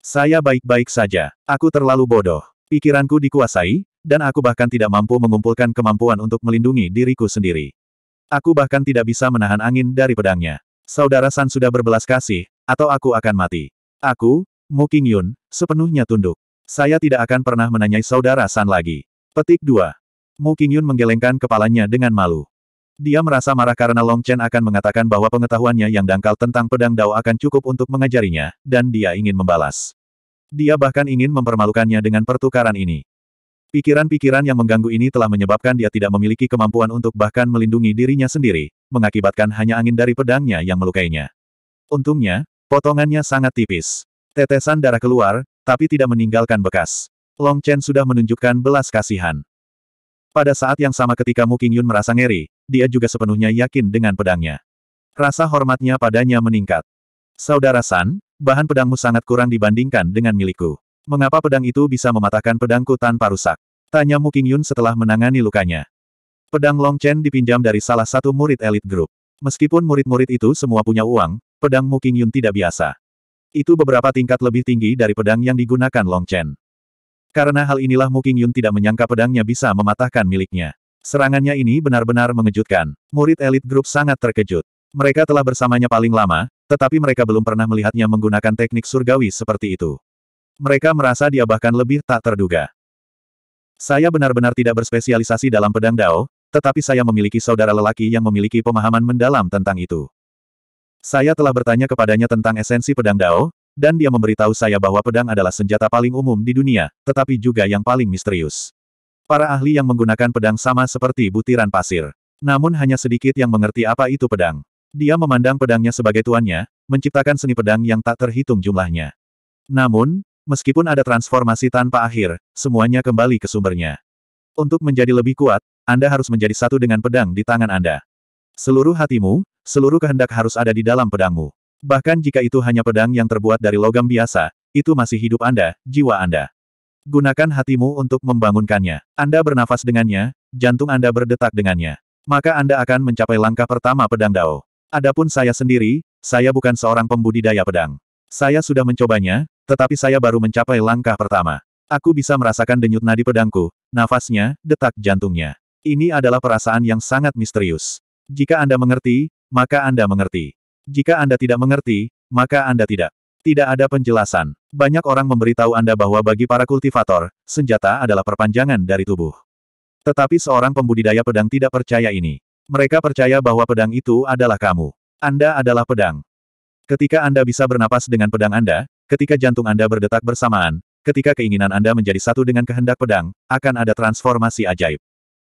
Saya baik-baik saja. Aku terlalu bodoh. Pikiranku dikuasai, dan aku bahkan tidak mampu mengumpulkan kemampuan untuk melindungi diriku sendiri. Aku bahkan tidak bisa menahan angin dari pedangnya. Saudara San sudah berbelas kasih, atau aku akan mati. Aku, Mu King Yun, sepenuhnya tunduk. Saya tidak akan pernah menanyai saudara San lagi. Petik 2. Mu King Yun menggelengkan kepalanya dengan malu. Dia merasa marah karena Long Chen akan mengatakan bahwa pengetahuannya yang dangkal tentang pedang Dao akan cukup untuk mengajarinya, dan dia ingin membalas. Dia bahkan ingin mempermalukannya dengan pertukaran ini. Pikiran-pikiran yang mengganggu ini telah menyebabkan dia tidak memiliki kemampuan untuk bahkan melindungi dirinya sendiri, mengakibatkan hanya angin dari pedangnya yang melukainya. Untungnya, potongannya sangat tipis. Tetesan darah keluar, tapi tidak meninggalkan bekas. Long Chen sudah menunjukkan belas kasihan. Pada saat yang sama ketika Mu Qingyun merasa ngeri, dia juga sepenuhnya yakin dengan pedangnya. Rasa hormatnya padanya meningkat. Saudara San, bahan pedangmu sangat kurang dibandingkan dengan milikku. Mengapa pedang itu bisa mematahkan pedangku tanpa rusak? Tanya Mu Yun setelah menangani lukanya. Pedang Long Chen dipinjam dari salah satu murid elit grup. Meskipun murid-murid itu semua punya uang, pedang Mu Yun tidak biasa. Itu beberapa tingkat lebih tinggi dari pedang yang digunakan Long Chen. Karena hal inilah Mu Yun tidak menyangka pedangnya bisa mematahkan miliknya. Serangannya ini benar-benar mengejutkan. Murid elit grup sangat terkejut. Mereka telah bersamanya paling lama, tetapi mereka belum pernah melihatnya menggunakan teknik surgawi seperti itu. Mereka merasa dia bahkan lebih tak terduga. Saya benar-benar tidak berspesialisasi dalam pedang Dao, tetapi saya memiliki saudara lelaki yang memiliki pemahaman mendalam tentang itu. Saya telah bertanya kepadanya tentang esensi pedang Dao, dan dia memberitahu saya bahwa pedang adalah senjata paling umum di dunia, tetapi juga yang paling misterius. Para ahli yang menggunakan pedang sama seperti butiran pasir. Namun hanya sedikit yang mengerti apa itu pedang. Dia memandang pedangnya sebagai tuannya, menciptakan seni pedang yang tak terhitung jumlahnya. Namun, meskipun ada transformasi tanpa akhir, semuanya kembali ke sumbernya. Untuk menjadi lebih kuat, Anda harus menjadi satu dengan pedang di tangan Anda. Seluruh hatimu, seluruh kehendak harus ada di dalam pedangmu. Bahkan jika itu hanya pedang yang terbuat dari logam biasa, itu masih hidup Anda, jiwa Anda. Gunakan hatimu untuk membangunkannya. Anda bernafas dengannya, jantung Anda berdetak dengannya. Maka Anda akan mencapai langkah pertama pedang Dao. Adapun saya sendiri, saya bukan seorang pembudidaya pedang. Saya sudah mencobanya, tetapi saya baru mencapai langkah pertama. Aku bisa merasakan denyut nadi pedangku, nafasnya, detak jantungnya. Ini adalah perasaan yang sangat misterius. Jika Anda mengerti, maka Anda mengerti. Jika Anda tidak mengerti, maka Anda tidak. Tidak ada penjelasan. Banyak orang memberitahu Anda bahwa bagi para kultivator, senjata adalah perpanjangan dari tubuh. Tetapi seorang pembudidaya pedang tidak percaya ini. Mereka percaya bahwa pedang itu adalah kamu. Anda adalah pedang. Ketika Anda bisa bernapas dengan pedang Anda, ketika jantung Anda berdetak bersamaan, ketika keinginan Anda menjadi satu dengan kehendak pedang, akan ada transformasi ajaib.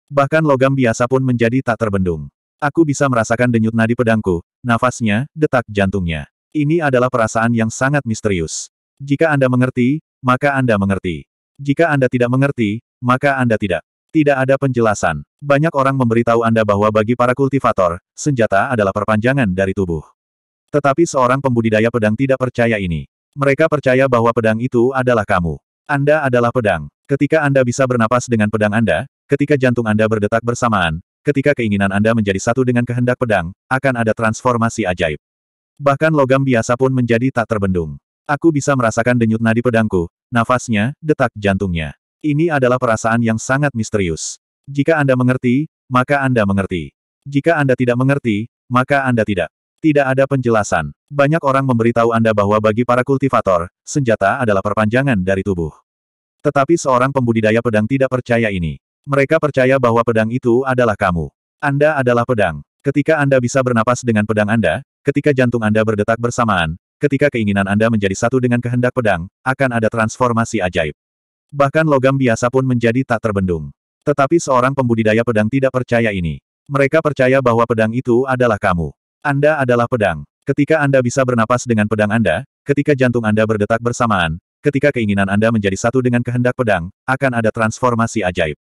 Bahkan logam biasa pun menjadi tak terbendung. Aku bisa merasakan denyut nadi pedangku, nafasnya, detak jantungnya. Ini adalah perasaan yang sangat misterius. Jika Anda mengerti, maka Anda mengerti. Jika Anda tidak mengerti, maka Anda tidak. Tidak ada penjelasan. Banyak orang memberitahu Anda bahwa bagi para kultivator, senjata adalah perpanjangan dari tubuh. Tetapi seorang pembudidaya pedang tidak percaya ini. Mereka percaya bahwa pedang itu adalah kamu. Anda adalah pedang. Ketika Anda bisa bernapas dengan pedang Anda, ketika jantung Anda berdetak bersamaan, ketika keinginan Anda menjadi satu dengan kehendak pedang, akan ada transformasi ajaib. Bahkan logam biasa pun menjadi tak terbendung. Aku bisa merasakan denyut nadi pedangku, nafasnya, detak jantungnya. Ini adalah perasaan yang sangat misterius. Jika Anda mengerti, maka Anda mengerti. Jika Anda tidak mengerti, maka Anda tidak. Tidak ada penjelasan. Banyak orang memberitahu Anda bahwa bagi para kultivator, senjata adalah perpanjangan dari tubuh. Tetapi seorang pembudidaya pedang tidak percaya ini. Mereka percaya bahwa pedang itu adalah kamu. Anda adalah pedang. Ketika Anda bisa bernapas dengan pedang Anda, ketika jantung Anda berdetak bersamaan, ketika keinginan Anda menjadi satu dengan kehendak pedang, akan ada transformasi ajaib. Bahkan logam biasa pun menjadi tak terbendung. Tetapi seorang pembudidaya pedang tidak percaya ini. Mereka percaya bahwa pedang itu adalah kamu. Anda adalah pedang. Ketika Anda bisa bernapas dengan pedang Anda, ketika jantung Anda berdetak bersamaan, ketika keinginan Anda menjadi satu dengan kehendak pedang, akan ada transformasi ajaib.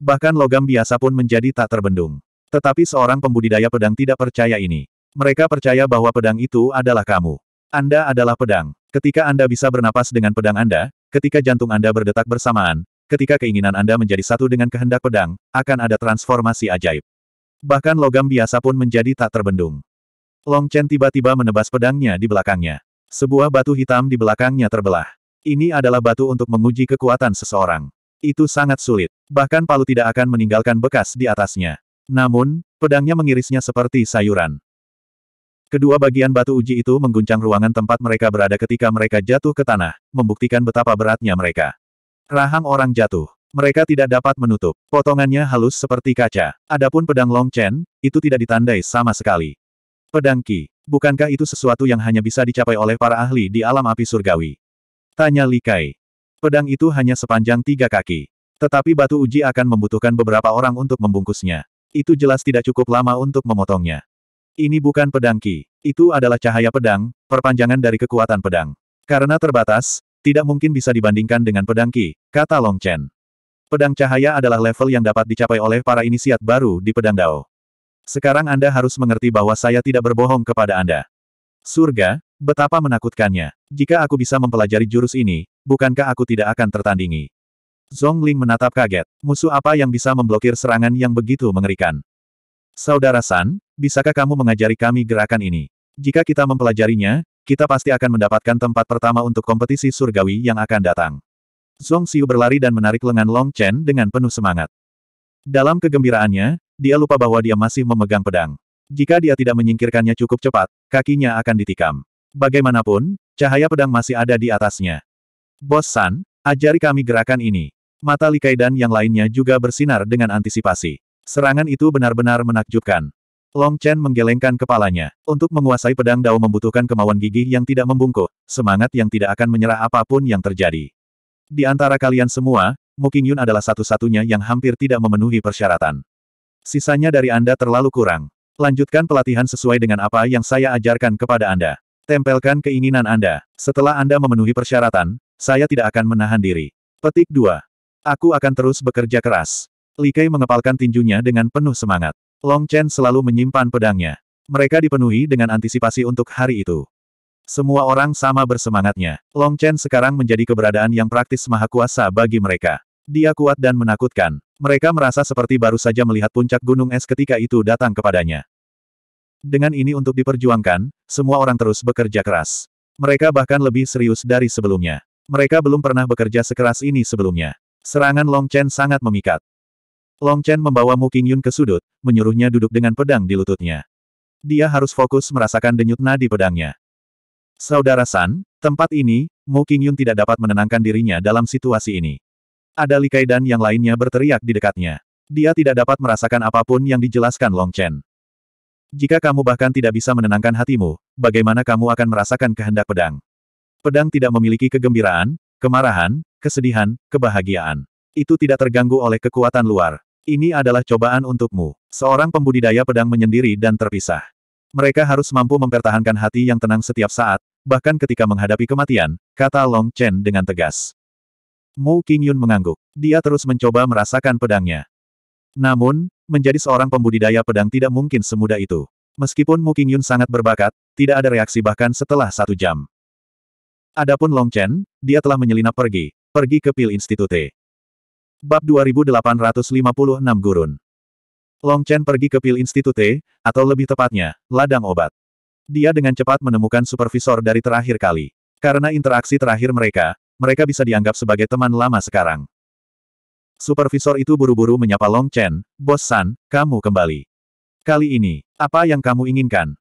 Bahkan logam biasa pun menjadi tak terbendung. Tetapi seorang pembudidaya pedang tidak percaya ini. Mereka percaya bahwa pedang itu adalah kamu. Anda adalah pedang. Ketika Anda bisa bernapas dengan pedang Anda, Ketika jantung Anda berdetak bersamaan, ketika keinginan Anda menjadi satu dengan kehendak pedang, akan ada transformasi ajaib. Bahkan logam biasa pun menjadi tak terbendung. Long Chen tiba-tiba menebas pedangnya di belakangnya. Sebuah batu hitam di belakangnya terbelah. Ini adalah batu untuk menguji kekuatan seseorang. Itu sangat sulit. Bahkan palu tidak akan meninggalkan bekas di atasnya. Namun, pedangnya mengirisnya seperti sayuran. Kedua bagian batu uji itu mengguncang ruangan tempat mereka berada ketika mereka jatuh ke tanah, membuktikan betapa beratnya mereka. Rahang orang jatuh. Mereka tidak dapat menutup. Potongannya halus seperti kaca. Adapun pedang Long Chen, itu tidak ditandai sama sekali. Pedang Qi. Bukankah itu sesuatu yang hanya bisa dicapai oleh para ahli di alam api surgawi? Tanya Li Kai. Pedang itu hanya sepanjang tiga kaki. Tetapi batu uji akan membutuhkan beberapa orang untuk membungkusnya. Itu jelas tidak cukup lama untuk memotongnya. Ini bukan pedang Ki. Itu adalah cahaya pedang, perpanjangan dari kekuatan pedang. Karena terbatas, tidak mungkin bisa dibandingkan dengan pedang Ki, kata Long Chen. Pedang cahaya adalah level yang dapat dicapai oleh para inisiat baru di pedang Dao. Sekarang Anda harus mengerti bahwa saya tidak berbohong kepada Anda. Surga, betapa menakutkannya. Jika aku bisa mempelajari jurus ini, bukankah aku tidak akan tertandingi? Zhong Ling menatap kaget. Musuh apa yang bisa memblokir serangan yang begitu mengerikan? Saudara San, Bisakah kamu mengajari kami gerakan ini? Jika kita mempelajarinya, kita pasti akan mendapatkan tempat pertama untuk kompetisi surgawi yang akan datang. Zong Xiu berlari dan menarik lengan Long Chen dengan penuh semangat. Dalam kegembiraannya, dia lupa bahwa dia masih memegang pedang. Jika dia tidak menyingkirkannya cukup cepat, kakinya akan ditikam. Bagaimanapun, cahaya pedang masih ada di atasnya. Bos San, ajari kami gerakan ini. Mata Li dan yang lainnya juga bersinar dengan antisipasi. Serangan itu benar-benar menakjubkan. Long Chen menggelengkan kepalanya. Untuk menguasai pedang Dao membutuhkan kemauan gigih yang tidak membungkuk, semangat yang tidak akan menyerah apapun yang terjadi. Di antara kalian semua, Muking Yun adalah satu-satunya yang hampir tidak memenuhi persyaratan. Sisanya dari Anda terlalu kurang. Lanjutkan pelatihan sesuai dengan apa yang saya ajarkan kepada Anda. Tempelkan keinginan Anda. Setelah Anda memenuhi persyaratan, saya tidak akan menahan diri. Petik 2. Aku akan terus bekerja keras. Li Kei mengepalkan tinjunya dengan penuh semangat. Long Chen selalu menyimpan pedangnya. Mereka dipenuhi dengan antisipasi untuk hari itu. Semua orang sama bersemangatnya. Long Chen sekarang menjadi keberadaan yang praktis maha kuasa bagi mereka. Dia kuat dan menakutkan. Mereka merasa seperti baru saja melihat puncak gunung es ketika itu datang kepadanya. Dengan ini untuk diperjuangkan, semua orang terus bekerja keras. Mereka bahkan lebih serius dari sebelumnya. Mereka belum pernah bekerja sekeras ini sebelumnya. Serangan Long Chen sangat memikat. Long Chen membawa Mu Qingyun ke sudut, menyuruhnya duduk dengan pedang di lututnya. Dia harus fokus merasakan denyut nadi pedangnya. Saudara San, tempat ini, Mu Qingyun tidak dapat menenangkan dirinya dalam situasi ini. Ada Li Kai dan yang lainnya berteriak di dekatnya. Dia tidak dapat merasakan apapun yang dijelaskan Long Chen. Jika kamu bahkan tidak bisa menenangkan hatimu, bagaimana kamu akan merasakan kehendak pedang? Pedang tidak memiliki kegembiraan, kemarahan, kesedihan, kebahagiaan. Itu tidak terganggu oleh kekuatan luar. Ini adalah cobaan untukmu. Seorang pembudidaya pedang menyendiri dan terpisah. Mereka harus mampu mempertahankan hati yang tenang setiap saat, bahkan ketika menghadapi kematian, kata Long Chen dengan tegas. Mu Qingyun mengangguk. Dia terus mencoba merasakan pedangnya. Namun, menjadi seorang pembudidaya pedang tidak mungkin semudah itu. Meskipun Mu Qingyun sangat berbakat, tidak ada reaksi bahkan setelah satu jam. Adapun Long Chen, dia telah menyelinap pergi, pergi ke Pil Institute. Bab 2856 Gurun Long Chen pergi ke Pil Institute, atau lebih tepatnya, ladang obat. Dia dengan cepat menemukan supervisor dari terakhir kali. Karena interaksi terakhir mereka, mereka bisa dianggap sebagai teman lama sekarang. Supervisor itu buru-buru menyapa Long Chen, Bos San, kamu kembali. Kali ini, apa yang kamu inginkan?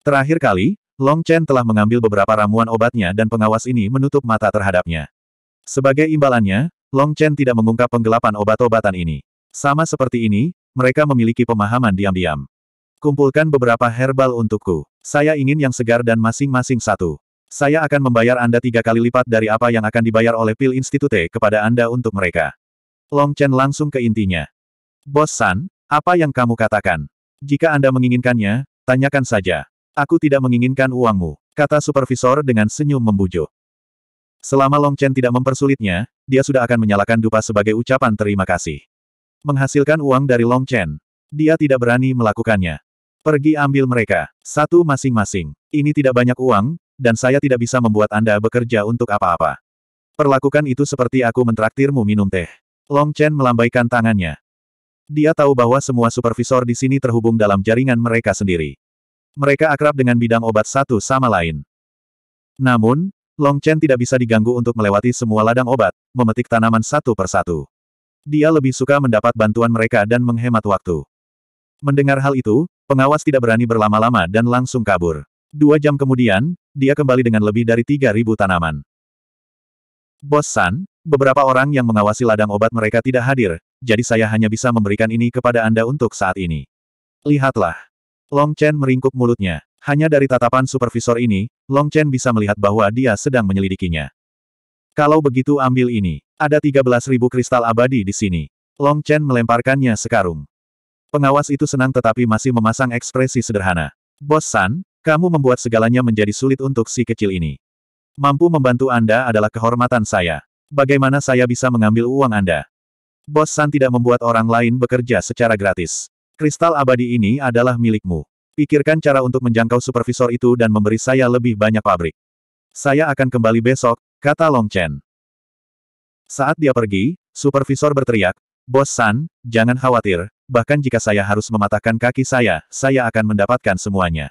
Terakhir kali, Long Chen telah mengambil beberapa ramuan obatnya dan pengawas ini menutup mata terhadapnya. Sebagai imbalannya, Long Chen tidak mengungkap penggelapan obat-obatan ini. Sama seperti ini, mereka memiliki pemahaman diam-diam. Kumpulkan beberapa herbal untukku. Saya ingin yang segar dan masing-masing satu. Saya akan membayar Anda tiga kali lipat dari apa yang akan dibayar oleh Pil Institute kepada Anda untuk mereka. Long Chen langsung ke intinya. Bos San, apa yang kamu katakan? Jika Anda menginginkannya, tanyakan saja. Aku tidak menginginkan uangmu, kata supervisor dengan senyum membujuk. Selama Long Chen tidak mempersulitnya, dia sudah akan menyalakan dupa sebagai ucapan terima kasih. Menghasilkan uang dari Long Chen. Dia tidak berani melakukannya. Pergi ambil mereka, satu masing-masing. Ini tidak banyak uang, dan saya tidak bisa membuat Anda bekerja untuk apa-apa. Perlakukan itu seperti aku mentraktirmu minum teh. Long Chen melambaikan tangannya. Dia tahu bahwa semua supervisor di sini terhubung dalam jaringan mereka sendiri. Mereka akrab dengan bidang obat satu sama lain. Namun, Long Chen tidak bisa diganggu untuk melewati semua ladang obat, memetik tanaman satu persatu. Dia lebih suka mendapat bantuan mereka dan menghemat waktu. Mendengar hal itu, pengawas tidak berani berlama-lama dan langsung kabur. Dua jam kemudian, dia kembali dengan lebih dari 3.000 tanaman. Bos San, beberapa orang yang mengawasi ladang obat mereka tidak hadir, jadi saya hanya bisa memberikan ini kepada Anda untuk saat ini. Lihatlah. Long Chen meringkuk mulutnya. Hanya dari tatapan supervisor ini, Long Chen bisa melihat bahwa dia sedang menyelidikinya. Kalau begitu ambil ini. Ada 13.000 kristal abadi di sini. Long Chen melemparkannya sekarung. Pengawas itu senang tetapi masih memasang ekspresi sederhana. Bos San, kamu membuat segalanya menjadi sulit untuk si kecil ini. Mampu membantu Anda adalah kehormatan saya. Bagaimana saya bisa mengambil uang Anda? Bos San tidak membuat orang lain bekerja secara gratis. Kristal abadi ini adalah milikmu. Pikirkan cara untuk menjangkau supervisor itu dan memberi saya lebih banyak pabrik. Saya akan kembali besok, kata Long Chen. Saat dia pergi, supervisor berteriak, Bos San, jangan khawatir, bahkan jika saya harus mematahkan kaki saya, saya akan mendapatkan semuanya.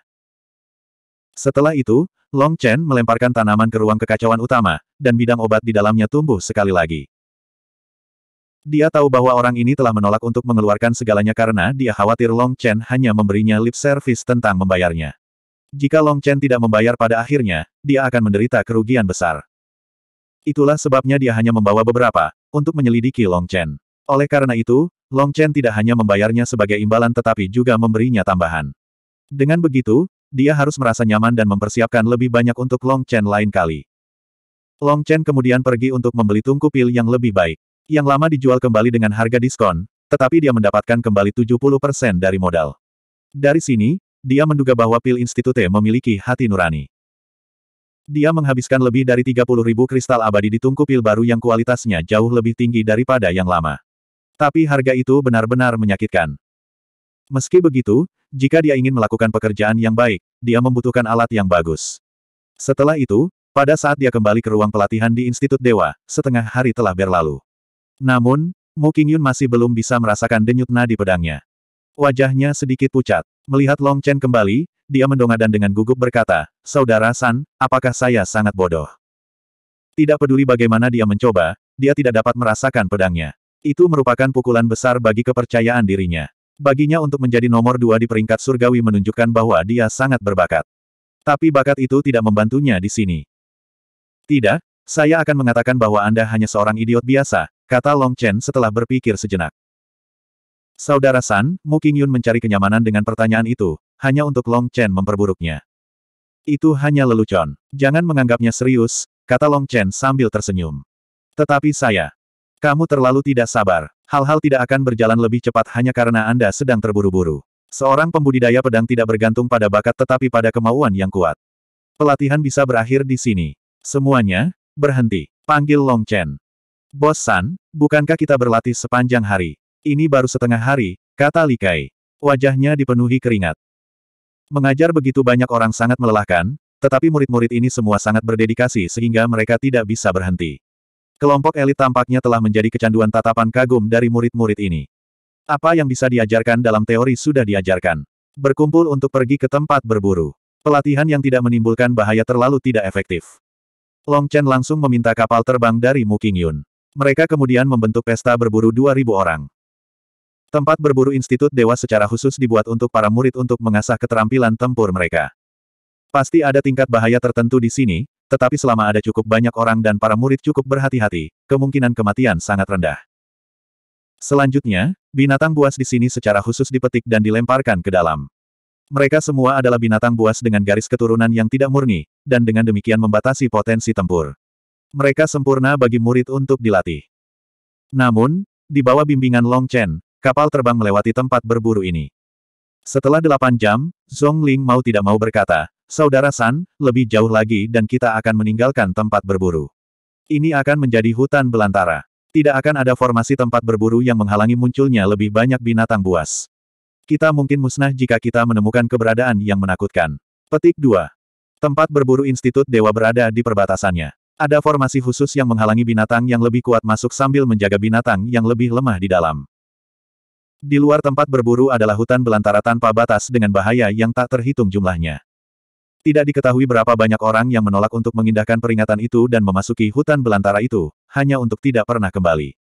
Setelah itu, Long Chen melemparkan tanaman ke ruang kekacauan utama, dan bidang obat di dalamnya tumbuh sekali lagi. Dia tahu bahwa orang ini telah menolak untuk mengeluarkan segalanya karena dia khawatir Long Chen hanya memberinya lip service tentang membayarnya. Jika Long Chen tidak membayar pada akhirnya, dia akan menderita kerugian besar. Itulah sebabnya dia hanya membawa beberapa, untuk menyelidiki Long Chen. Oleh karena itu, Long Chen tidak hanya membayarnya sebagai imbalan tetapi juga memberinya tambahan. Dengan begitu, dia harus merasa nyaman dan mempersiapkan lebih banyak untuk Long Chen lain kali. Long Chen kemudian pergi untuk membeli tungku pil yang lebih baik yang lama dijual kembali dengan harga diskon, tetapi dia mendapatkan kembali 70% dari modal. Dari sini, dia menduga bahwa pil institute memiliki hati nurani. Dia menghabiskan lebih dari 30 ribu kristal abadi di tungku pil baru yang kualitasnya jauh lebih tinggi daripada yang lama. Tapi harga itu benar-benar menyakitkan. Meski begitu, jika dia ingin melakukan pekerjaan yang baik, dia membutuhkan alat yang bagus. Setelah itu, pada saat dia kembali ke ruang pelatihan di Institut Dewa, setengah hari telah berlalu. Namun, Mu Qingyun masih belum bisa merasakan denyut nadi pedangnya. Wajahnya sedikit pucat. Melihat Long Chen kembali, dia mendongak dan dengan gugup berkata, Saudara San, apakah saya sangat bodoh? Tidak peduli bagaimana dia mencoba, dia tidak dapat merasakan pedangnya. Itu merupakan pukulan besar bagi kepercayaan dirinya. Baginya untuk menjadi nomor dua di peringkat surgawi menunjukkan bahwa dia sangat berbakat. Tapi bakat itu tidak membantunya di sini. Tidak, saya akan mengatakan bahwa Anda hanya seorang idiot biasa, kata Long Chen setelah berpikir sejenak. Saudara San, Mu Qingyun mencari kenyamanan dengan pertanyaan itu, hanya untuk Long Chen memperburuknya. Itu hanya lelucon. Jangan menganggapnya serius, kata Long Chen sambil tersenyum. Tetapi saya. Kamu terlalu tidak sabar. Hal-hal tidak akan berjalan lebih cepat hanya karena Anda sedang terburu-buru. Seorang pembudidaya pedang tidak bergantung pada bakat tetapi pada kemauan yang kuat. Pelatihan bisa berakhir di sini. Semuanya, Berhenti. Panggil Long Chen. Bos San, bukankah kita berlatih sepanjang hari? Ini baru setengah hari, kata Li Kai. Wajahnya dipenuhi keringat. Mengajar begitu banyak orang sangat melelahkan, tetapi murid-murid ini semua sangat berdedikasi sehingga mereka tidak bisa berhenti. Kelompok elit tampaknya telah menjadi kecanduan tatapan kagum dari murid-murid ini. Apa yang bisa diajarkan dalam teori sudah diajarkan. Berkumpul untuk pergi ke tempat berburu. Pelatihan yang tidak menimbulkan bahaya terlalu tidak efektif. Long Chen langsung meminta kapal terbang dari Mu Yun. Mereka kemudian membentuk pesta berburu 2.000 orang. Tempat berburu Institut Dewa secara khusus dibuat untuk para murid untuk mengasah keterampilan tempur mereka. Pasti ada tingkat bahaya tertentu di sini, tetapi selama ada cukup banyak orang dan para murid cukup berhati-hati, kemungkinan kematian sangat rendah. Selanjutnya, binatang buas di sini secara khusus dipetik dan dilemparkan ke dalam. Mereka semua adalah binatang buas dengan garis keturunan yang tidak murni, dan dengan demikian membatasi potensi tempur. Mereka sempurna bagi murid untuk dilatih. Namun, di bawah bimbingan Long Chen, kapal terbang melewati tempat berburu ini. Setelah delapan jam, Zhong Ling mau tidak mau berkata, Saudara San, lebih jauh lagi dan kita akan meninggalkan tempat berburu. Ini akan menjadi hutan belantara. Tidak akan ada formasi tempat berburu yang menghalangi munculnya lebih banyak binatang buas. Kita mungkin musnah jika kita menemukan keberadaan yang menakutkan. Petik 2. Tempat berburu Institut Dewa berada di perbatasannya. Ada formasi khusus yang menghalangi binatang yang lebih kuat masuk sambil menjaga binatang yang lebih lemah di dalam. Di luar tempat berburu adalah hutan belantara tanpa batas dengan bahaya yang tak terhitung jumlahnya. Tidak diketahui berapa banyak orang yang menolak untuk mengindahkan peringatan itu dan memasuki hutan belantara itu, hanya untuk tidak pernah kembali.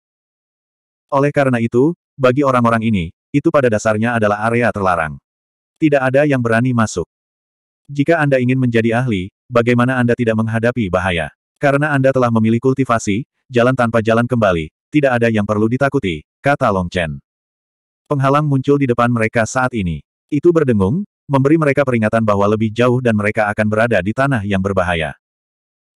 Oleh karena itu, bagi orang-orang ini, itu pada dasarnya adalah area terlarang. Tidak ada yang berani masuk. Jika Anda ingin menjadi ahli, bagaimana Anda tidak menghadapi bahaya? Karena Anda telah memilih kultivasi, jalan tanpa jalan kembali, tidak ada yang perlu ditakuti, kata Long Chen. Penghalang muncul di depan mereka saat ini. Itu berdengung, memberi mereka peringatan bahwa lebih jauh dan mereka akan berada di tanah yang berbahaya.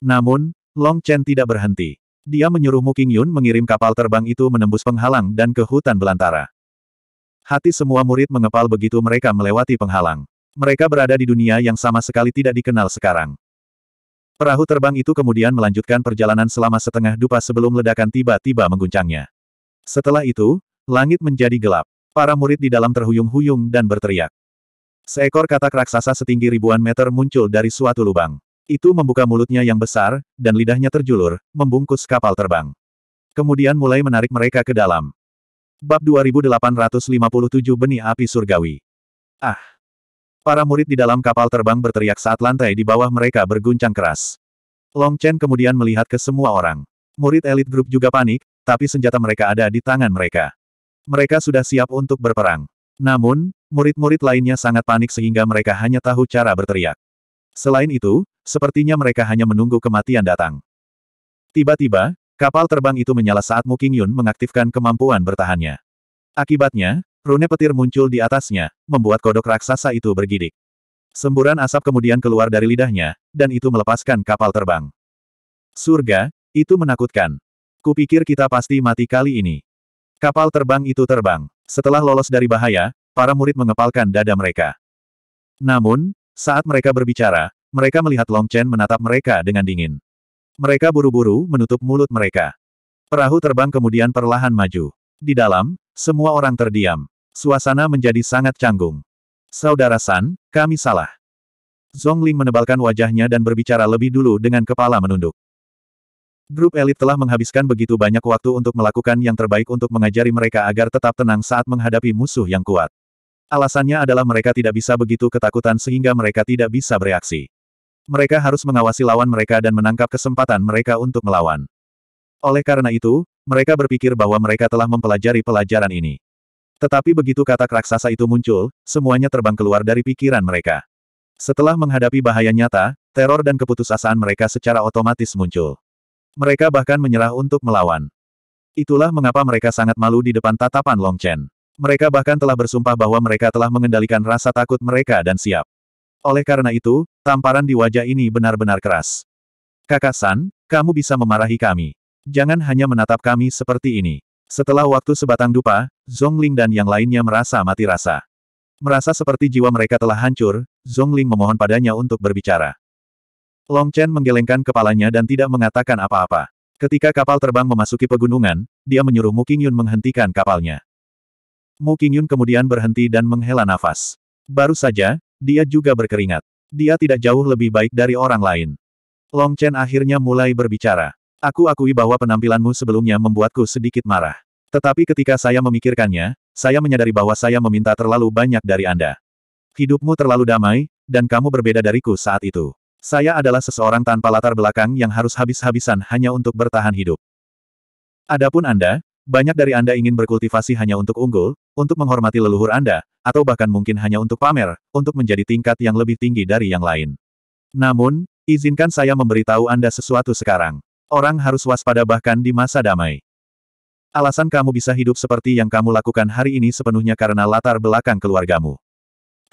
Namun, Long Chen tidak berhenti. Dia menyuruh Mu Yun mengirim kapal terbang itu menembus penghalang dan ke hutan belantara. Hati semua murid mengepal begitu mereka melewati penghalang. Mereka berada di dunia yang sama sekali tidak dikenal sekarang. Perahu terbang itu kemudian melanjutkan perjalanan selama setengah dupa sebelum ledakan tiba-tiba mengguncangnya. Setelah itu, langit menjadi gelap. Para murid di dalam terhuyung-huyung dan berteriak. Seekor katak raksasa setinggi ribuan meter muncul dari suatu lubang. Itu membuka mulutnya yang besar, dan lidahnya terjulur, membungkus kapal terbang. Kemudian mulai menarik mereka ke dalam. Bab 2857 Benih Api Surgawi Ah! Para murid di dalam kapal terbang berteriak saat lantai di bawah mereka berguncang keras. Long Chen kemudian melihat ke semua orang. Murid elit grup juga panik, tapi senjata mereka ada di tangan mereka. Mereka sudah siap untuk berperang. Namun, murid-murid lainnya sangat panik sehingga mereka hanya tahu cara berteriak. Selain itu, sepertinya mereka hanya menunggu kematian datang. Tiba-tiba, Kapal terbang itu menyala saat Mu Qingyun mengaktifkan kemampuan bertahannya. Akibatnya, rune petir muncul di atasnya, membuat kodok raksasa itu bergidik. Semburan asap kemudian keluar dari lidahnya, dan itu melepaskan kapal terbang. Surga, itu menakutkan. Kupikir kita pasti mati kali ini. Kapal terbang itu terbang. Setelah lolos dari bahaya, para murid mengepalkan dada mereka. Namun, saat mereka berbicara, mereka melihat Long Chen menatap mereka dengan dingin. Mereka buru-buru menutup mulut mereka. Perahu terbang kemudian perlahan maju. Di dalam, semua orang terdiam. Suasana menjadi sangat canggung. Saudara San, kami salah. Zhongling menebalkan wajahnya dan berbicara lebih dulu dengan kepala menunduk. Grup elit telah menghabiskan begitu banyak waktu untuk melakukan yang terbaik untuk mengajari mereka agar tetap tenang saat menghadapi musuh yang kuat. Alasannya adalah mereka tidak bisa begitu ketakutan sehingga mereka tidak bisa bereaksi. Mereka harus mengawasi lawan mereka dan menangkap kesempatan mereka untuk melawan. Oleh karena itu, mereka berpikir bahwa mereka telah mempelajari pelajaran ini. Tetapi begitu katak raksasa itu muncul, semuanya terbang keluar dari pikiran mereka. Setelah menghadapi bahaya nyata, teror dan keputusasaan mereka secara otomatis muncul. Mereka bahkan menyerah untuk melawan. Itulah mengapa mereka sangat malu di depan tatapan Long Chen. Mereka bahkan telah bersumpah bahwa mereka telah mengendalikan rasa takut mereka dan siap. Oleh karena itu, Tamparan di wajah ini benar-benar keras. Kakak San, kamu bisa memarahi kami. Jangan hanya menatap kami seperti ini. Setelah waktu sebatang dupa, Zongling dan yang lainnya merasa mati rasa. Merasa seperti jiwa mereka telah hancur, Zongling memohon padanya untuk berbicara. Long Chen menggelengkan kepalanya dan tidak mengatakan apa-apa. Ketika kapal terbang memasuki pegunungan, dia menyuruh Mu Qingyun menghentikan kapalnya. Mu Qingyun kemudian berhenti dan menghela nafas. Baru saja, dia juga berkeringat. Dia tidak jauh lebih baik dari orang lain. Long Chen akhirnya mulai berbicara. Aku akui bahwa penampilanmu sebelumnya membuatku sedikit marah. Tetapi ketika saya memikirkannya, saya menyadari bahwa saya meminta terlalu banyak dari Anda. Hidupmu terlalu damai, dan kamu berbeda dariku saat itu. Saya adalah seseorang tanpa latar belakang yang harus habis-habisan hanya untuk bertahan hidup. Adapun Anda, banyak dari Anda ingin berkultivasi hanya untuk unggul, untuk menghormati leluhur Anda, atau bahkan mungkin hanya untuk pamer, untuk menjadi tingkat yang lebih tinggi dari yang lain. Namun, izinkan saya memberitahu Anda sesuatu sekarang. Orang harus waspada bahkan di masa damai. Alasan kamu bisa hidup seperti yang kamu lakukan hari ini sepenuhnya karena latar belakang keluargamu.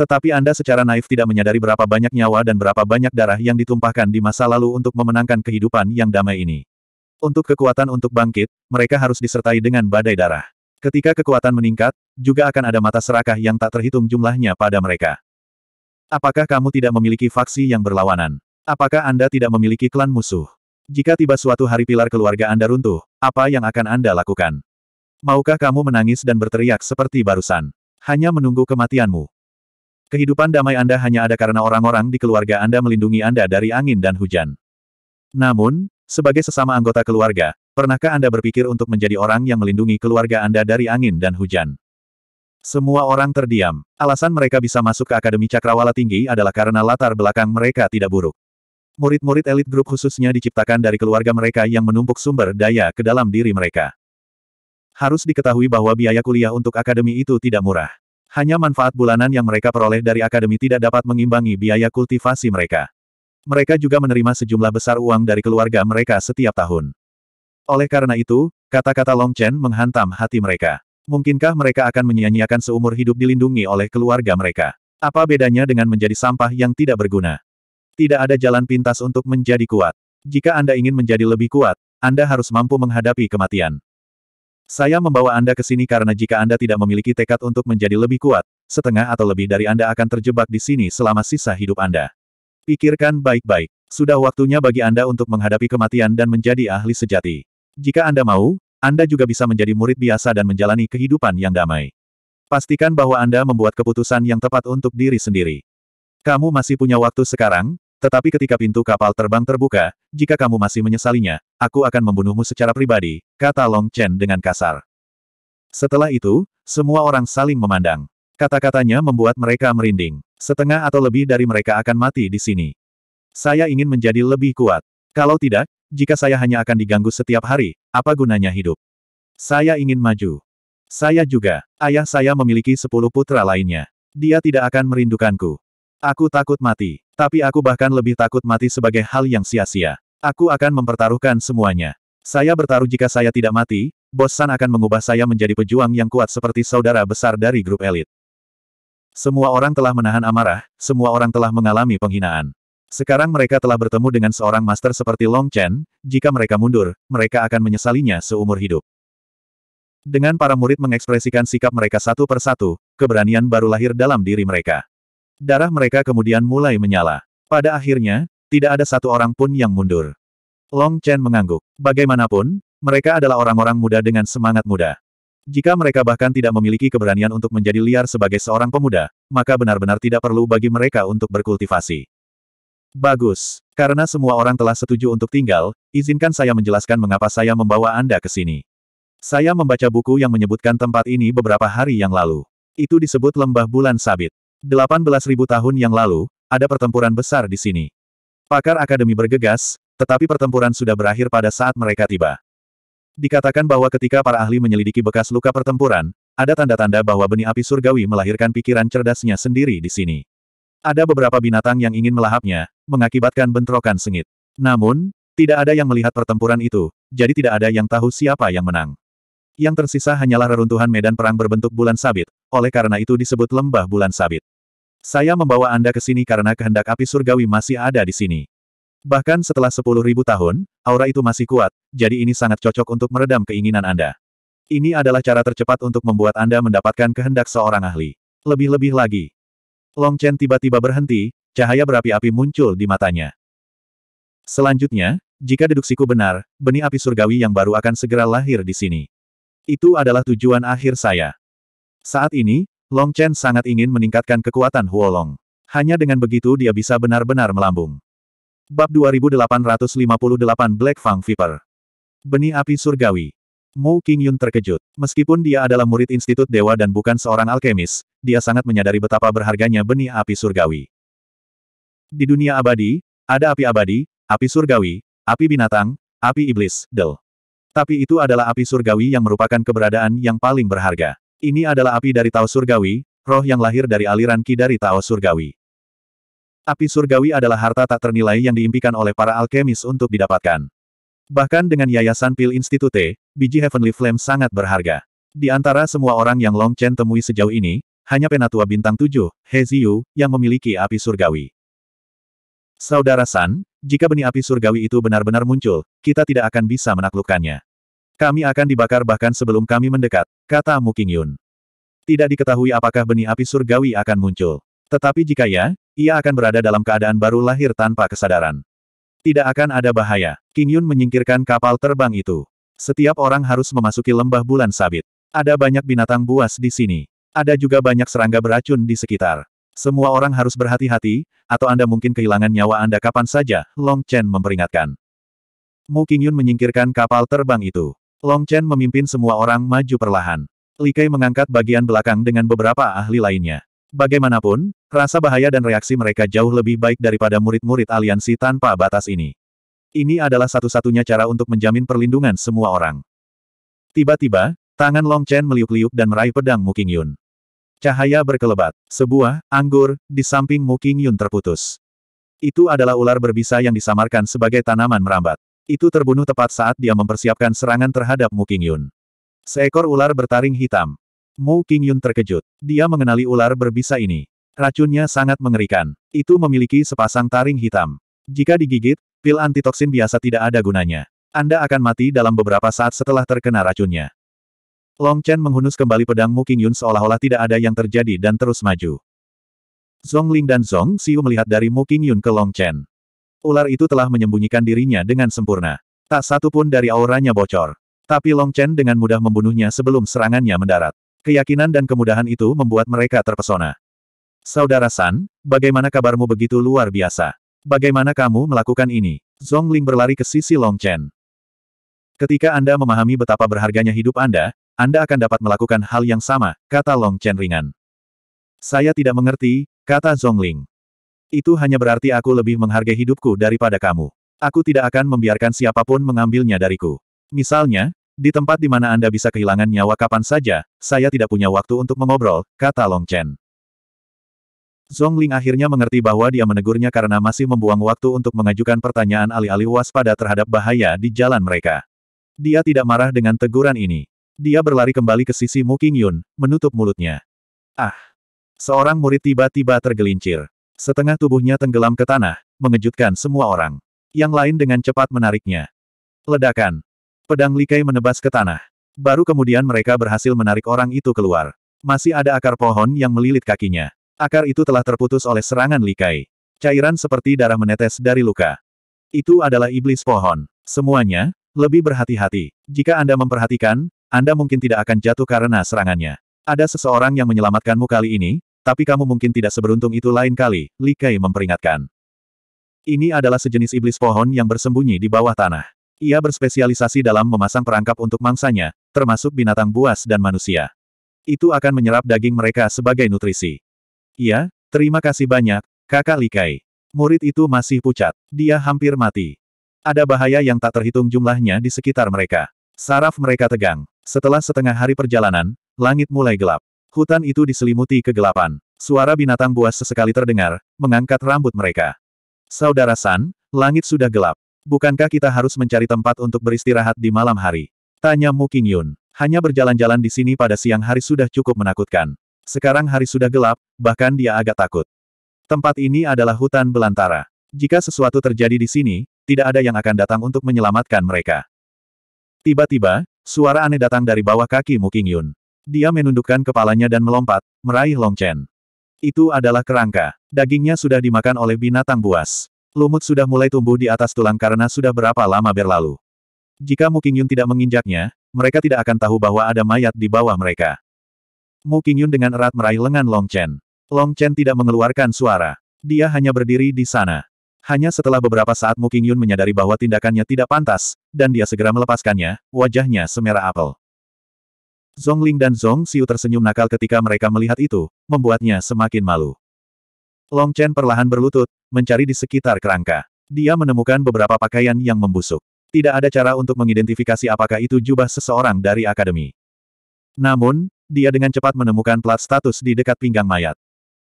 Tetapi Anda secara naif tidak menyadari berapa banyak nyawa dan berapa banyak darah yang ditumpahkan di masa lalu untuk memenangkan kehidupan yang damai ini. Untuk kekuatan untuk bangkit, mereka harus disertai dengan badai darah. Ketika kekuatan meningkat, juga akan ada mata serakah yang tak terhitung jumlahnya pada mereka. Apakah kamu tidak memiliki faksi yang berlawanan? Apakah Anda tidak memiliki klan musuh? Jika tiba suatu hari pilar keluarga Anda runtuh, apa yang akan Anda lakukan? Maukah kamu menangis dan berteriak seperti barusan? Hanya menunggu kematianmu. Kehidupan damai Anda hanya ada karena orang-orang di keluarga Anda melindungi Anda dari angin dan hujan. Namun, sebagai sesama anggota keluarga, pernahkah Anda berpikir untuk menjadi orang yang melindungi keluarga Anda dari angin dan hujan? Semua orang terdiam. Alasan mereka bisa masuk ke Akademi Cakrawala Tinggi adalah karena latar belakang mereka tidak buruk. Murid-murid elit grup khususnya diciptakan dari keluarga mereka yang menumpuk sumber daya ke dalam diri mereka. Harus diketahui bahwa biaya kuliah untuk akademi itu tidak murah. Hanya manfaat bulanan yang mereka peroleh dari akademi tidak dapat mengimbangi biaya kultivasi mereka. Mereka juga menerima sejumlah besar uang dari keluarga mereka setiap tahun. Oleh karena itu, kata-kata Long Chen menghantam hati mereka. Mungkinkah mereka akan menyia-nyiakan seumur hidup dilindungi oleh keluarga mereka? Apa bedanya dengan menjadi sampah yang tidak berguna? Tidak ada jalan pintas untuk menjadi kuat. Jika Anda ingin menjadi lebih kuat, Anda harus mampu menghadapi kematian. Saya membawa Anda ke sini karena jika Anda tidak memiliki tekad untuk menjadi lebih kuat, setengah atau lebih dari Anda akan terjebak di sini selama sisa hidup Anda. Pikirkan baik-baik. Sudah waktunya bagi Anda untuk menghadapi kematian dan menjadi ahli sejati. Jika Anda mau, Anda juga bisa menjadi murid biasa dan menjalani kehidupan yang damai. Pastikan bahwa Anda membuat keputusan yang tepat untuk diri sendiri. Kamu masih punya waktu sekarang, tetapi ketika pintu kapal terbang terbuka, jika kamu masih menyesalinya, aku akan membunuhmu secara pribadi, kata Long Chen dengan kasar. Setelah itu, semua orang saling memandang. Kata-katanya membuat mereka merinding. Setengah atau lebih dari mereka akan mati di sini. Saya ingin menjadi lebih kuat. Kalau tidak, jika saya hanya akan diganggu setiap hari, apa gunanya hidup? Saya ingin maju. Saya juga, ayah saya memiliki sepuluh putra lainnya. Dia tidak akan merindukanku. Aku takut mati, tapi aku bahkan lebih takut mati sebagai hal yang sia-sia. Aku akan mempertaruhkan semuanya. Saya bertaruh jika saya tidak mati, bosan akan mengubah saya menjadi pejuang yang kuat seperti saudara besar dari grup elit. Semua orang telah menahan amarah, semua orang telah mengalami penghinaan. Sekarang mereka telah bertemu dengan seorang master seperti Long Chen, jika mereka mundur, mereka akan menyesalinya seumur hidup. Dengan para murid mengekspresikan sikap mereka satu persatu, keberanian baru lahir dalam diri mereka. Darah mereka kemudian mulai menyala. Pada akhirnya, tidak ada satu orang pun yang mundur. Long Chen mengangguk. Bagaimanapun, mereka adalah orang-orang muda dengan semangat muda. Jika mereka bahkan tidak memiliki keberanian untuk menjadi liar sebagai seorang pemuda, maka benar-benar tidak perlu bagi mereka untuk berkultivasi. Bagus. Karena semua orang telah setuju untuk tinggal, izinkan saya menjelaskan mengapa saya membawa Anda ke sini. Saya membaca buku yang menyebutkan tempat ini beberapa hari yang lalu. Itu disebut Lembah Bulan Sabit. 18.000 tahun yang lalu, ada pertempuran besar di sini. Pakar akademi bergegas, tetapi pertempuran sudah berakhir pada saat mereka tiba. Dikatakan bahwa ketika para ahli menyelidiki bekas luka pertempuran, ada tanda-tanda bahwa benih api surgawi melahirkan pikiran cerdasnya sendiri di sini. Ada beberapa binatang yang ingin melahapnya, mengakibatkan bentrokan sengit. Namun, tidak ada yang melihat pertempuran itu, jadi tidak ada yang tahu siapa yang menang. Yang tersisa hanyalah reruntuhan medan perang berbentuk bulan sabit, oleh karena itu disebut lembah bulan sabit. Saya membawa Anda ke sini karena kehendak api surgawi masih ada di sini. Bahkan setelah 10.000 tahun, aura itu masih kuat, jadi ini sangat cocok untuk meredam keinginan Anda. Ini adalah cara tercepat untuk membuat Anda mendapatkan kehendak seorang ahli. Lebih-lebih lagi. Long Chen tiba-tiba berhenti, cahaya berapi-api muncul di matanya. Selanjutnya, jika deduksiku benar, benih api surgawi yang baru akan segera lahir di sini. Itu adalah tujuan akhir saya. Saat ini, Long Chen sangat ingin meningkatkan kekuatan Huolong. Hanya dengan begitu dia bisa benar-benar melambung. Bab 2858 Black Fang Viper Benih api surgawi. Mu Qingyun terkejut. Meskipun dia adalah murid Institut Dewa dan bukan seorang alkemis, dia sangat menyadari betapa berharganya benih api surgawi. Di dunia abadi, ada api abadi, api surgawi, api binatang, api iblis, del. Tapi itu adalah api surgawi yang merupakan keberadaan yang paling berharga. Ini adalah api dari Tao Surgawi, roh yang lahir dari aliran Ki dari Tao Surgawi. Api surgawi adalah harta tak ternilai yang diimpikan oleh para alkemis untuk didapatkan. Bahkan dengan Yayasan Pil Institute, biji Heavenly Flame sangat berharga. Di antara semua orang yang Long Chen temui sejauh ini, hanya penatua bintang tujuh, He Ziyu, yang memiliki api surgawi. Saudara San, jika benih api surgawi itu benar-benar muncul, kita tidak akan bisa menaklukkannya. Kami akan dibakar bahkan sebelum kami mendekat, kata Mu Yun. Tidak diketahui apakah benih api surgawi akan muncul. Tetapi jika ya, ia akan berada dalam keadaan baru lahir tanpa kesadaran. Tidak akan ada bahaya. King Yun menyingkirkan kapal terbang itu. Setiap orang harus memasuki lembah bulan sabit. Ada banyak binatang buas di sini. Ada juga banyak serangga beracun di sekitar. Semua orang harus berhati-hati, atau Anda mungkin kehilangan nyawa Anda kapan saja, Long Chen memperingatkan. Mu Yun menyingkirkan kapal terbang itu. Long Chen memimpin semua orang maju perlahan. Li Kei mengangkat bagian belakang dengan beberapa ahli lainnya. Bagaimanapun, Rasa bahaya dan reaksi mereka jauh lebih baik daripada murid-murid aliansi tanpa batas ini. Ini adalah satu-satunya cara untuk menjamin perlindungan semua orang. Tiba-tiba, tangan Long Chen meliuk-liuk dan meraih pedang Mu Qingyun. Cahaya berkelebat, sebuah anggur di samping Mu Qingyun terputus. Itu adalah ular berbisa yang disamarkan sebagai tanaman merambat. Itu terbunuh tepat saat dia mempersiapkan serangan terhadap Mu Qingyun. Seekor ular bertaring hitam. Mu Qingyun terkejut. Dia mengenali ular berbisa ini. Racunnya sangat mengerikan. Itu memiliki sepasang taring hitam. Jika digigit, pil antitoksin biasa tidak ada gunanya. Anda akan mati dalam beberapa saat setelah terkena racunnya. Long Chen menghunus kembali pedang Mu Qingyun seolah-olah tidak ada yang terjadi dan terus maju. Zhong Ling dan Zhong Xiu melihat dari Mu Qingyun ke Long Chen. Ular itu telah menyembunyikan dirinya dengan sempurna. Tak satu pun dari auranya bocor. Tapi Long Chen dengan mudah membunuhnya sebelum serangannya mendarat. Keyakinan dan kemudahan itu membuat mereka terpesona. Saudara San, bagaimana kabarmu begitu luar biasa? Bagaimana kamu melakukan ini? Zhong Ling berlari ke sisi Long Chen. Ketika Anda memahami betapa berharganya hidup Anda, Anda akan dapat melakukan hal yang sama, kata Long Chen ringan. Saya tidak mengerti, kata Zhong Ling. Itu hanya berarti aku lebih menghargai hidupku daripada kamu. Aku tidak akan membiarkan siapapun mengambilnya dariku. Misalnya, di tempat di mana Anda bisa kehilangan nyawa kapan saja, saya tidak punya waktu untuk mengobrol, kata Long Chen. Zhong Ling akhirnya mengerti bahwa dia menegurnya karena masih membuang waktu untuk mengajukan pertanyaan alih-alih waspada terhadap bahaya di jalan mereka. Dia tidak marah dengan teguran ini. Dia berlari kembali ke sisi Mu Yun, menutup mulutnya. Ah! Seorang murid tiba-tiba tergelincir. Setengah tubuhnya tenggelam ke tanah, mengejutkan semua orang. Yang lain dengan cepat menariknya. Ledakan. Pedang Likai menebas ke tanah. Baru kemudian mereka berhasil menarik orang itu keluar. Masih ada akar pohon yang melilit kakinya. Akar itu telah terputus oleh serangan Likai. Cairan seperti darah menetes dari luka. Itu adalah iblis pohon. Semuanya, lebih berhati-hati. Jika Anda memperhatikan, Anda mungkin tidak akan jatuh karena serangannya. Ada seseorang yang menyelamatkanmu kali ini, tapi kamu mungkin tidak seberuntung itu lain kali, Likai memperingatkan. Ini adalah sejenis iblis pohon yang bersembunyi di bawah tanah. Ia berspesialisasi dalam memasang perangkap untuk mangsanya, termasuk binatang buas dan manusia. Itu akan menyerap daging mereka sebagai nutrisi. Iya, terima kasih banyak, kakak Likai. Murid itu masih pucat. Dia hampir mati. Ada bahaya yang tak terhitung jumlahnya di sekitar mereka. Saraf mereka tegang. Setelah setengah hari perjalanan, langit mulai gelap. Hutan itu diselimuti kegelapan. Suara binatang buas sesekali terdengar, mengangkat rambut mereka. Saudara San, langit sudah gelap. Bukankah kita harus mencari tempat untuk beristirahat di malam hari? Tanya Mu Qingyun. Hanya berjalan-jalan di sini pada siang hari sudah cukup menakutkan. Sekarang hari sudah gelap, bahkan dia agak takut. Tempat ini adalah hutan belantara. Jika sesuatu terjadi di sini, tidak ada yang akan datang untuk menyelamatkan mereka. Tiba-tiba, suara aneh datang dari bawah kaki Muking Yun. Dia menundukkan kepalanya dan melompat, meraih Long Chen. Itu adalah kerangka. Dagingnya sudah dimakan oleh binatang buas. Lumut sudah mulai tumbuh di atas tulang karena sudah berapa lama berlalu. Jika Muking Yun tidak menginjaknya, mereka tidak akan tahu bahwa ada mayat di bawah mereka. Mu Qingyun dengan erat meraih lengan Long Chen. Long Chen tidak mengeluarkan suara. Dia hanya berdiri di sana. Hanya setelah beberapa saat Mu Qingyun menyadari bahwa tindakannya tidak pantas, dan dia segera melepaskannya, wajahnya semerah apel. Zhong Ling dan Zhong Xiu tersenyum nakal ketika mereka melihat itu, membuatnya semakin malu. Long Chen perlahan berlutut, mencari di sekitar kerangka. Dia menemukan beberapa pakaian yang membusuk. Tidak ada cara untuk mengidentifikasi apakah itu jubah seseorang dari akademi. Namun, dia dengan cepat menemukan plat status di dekat pinggang mayat.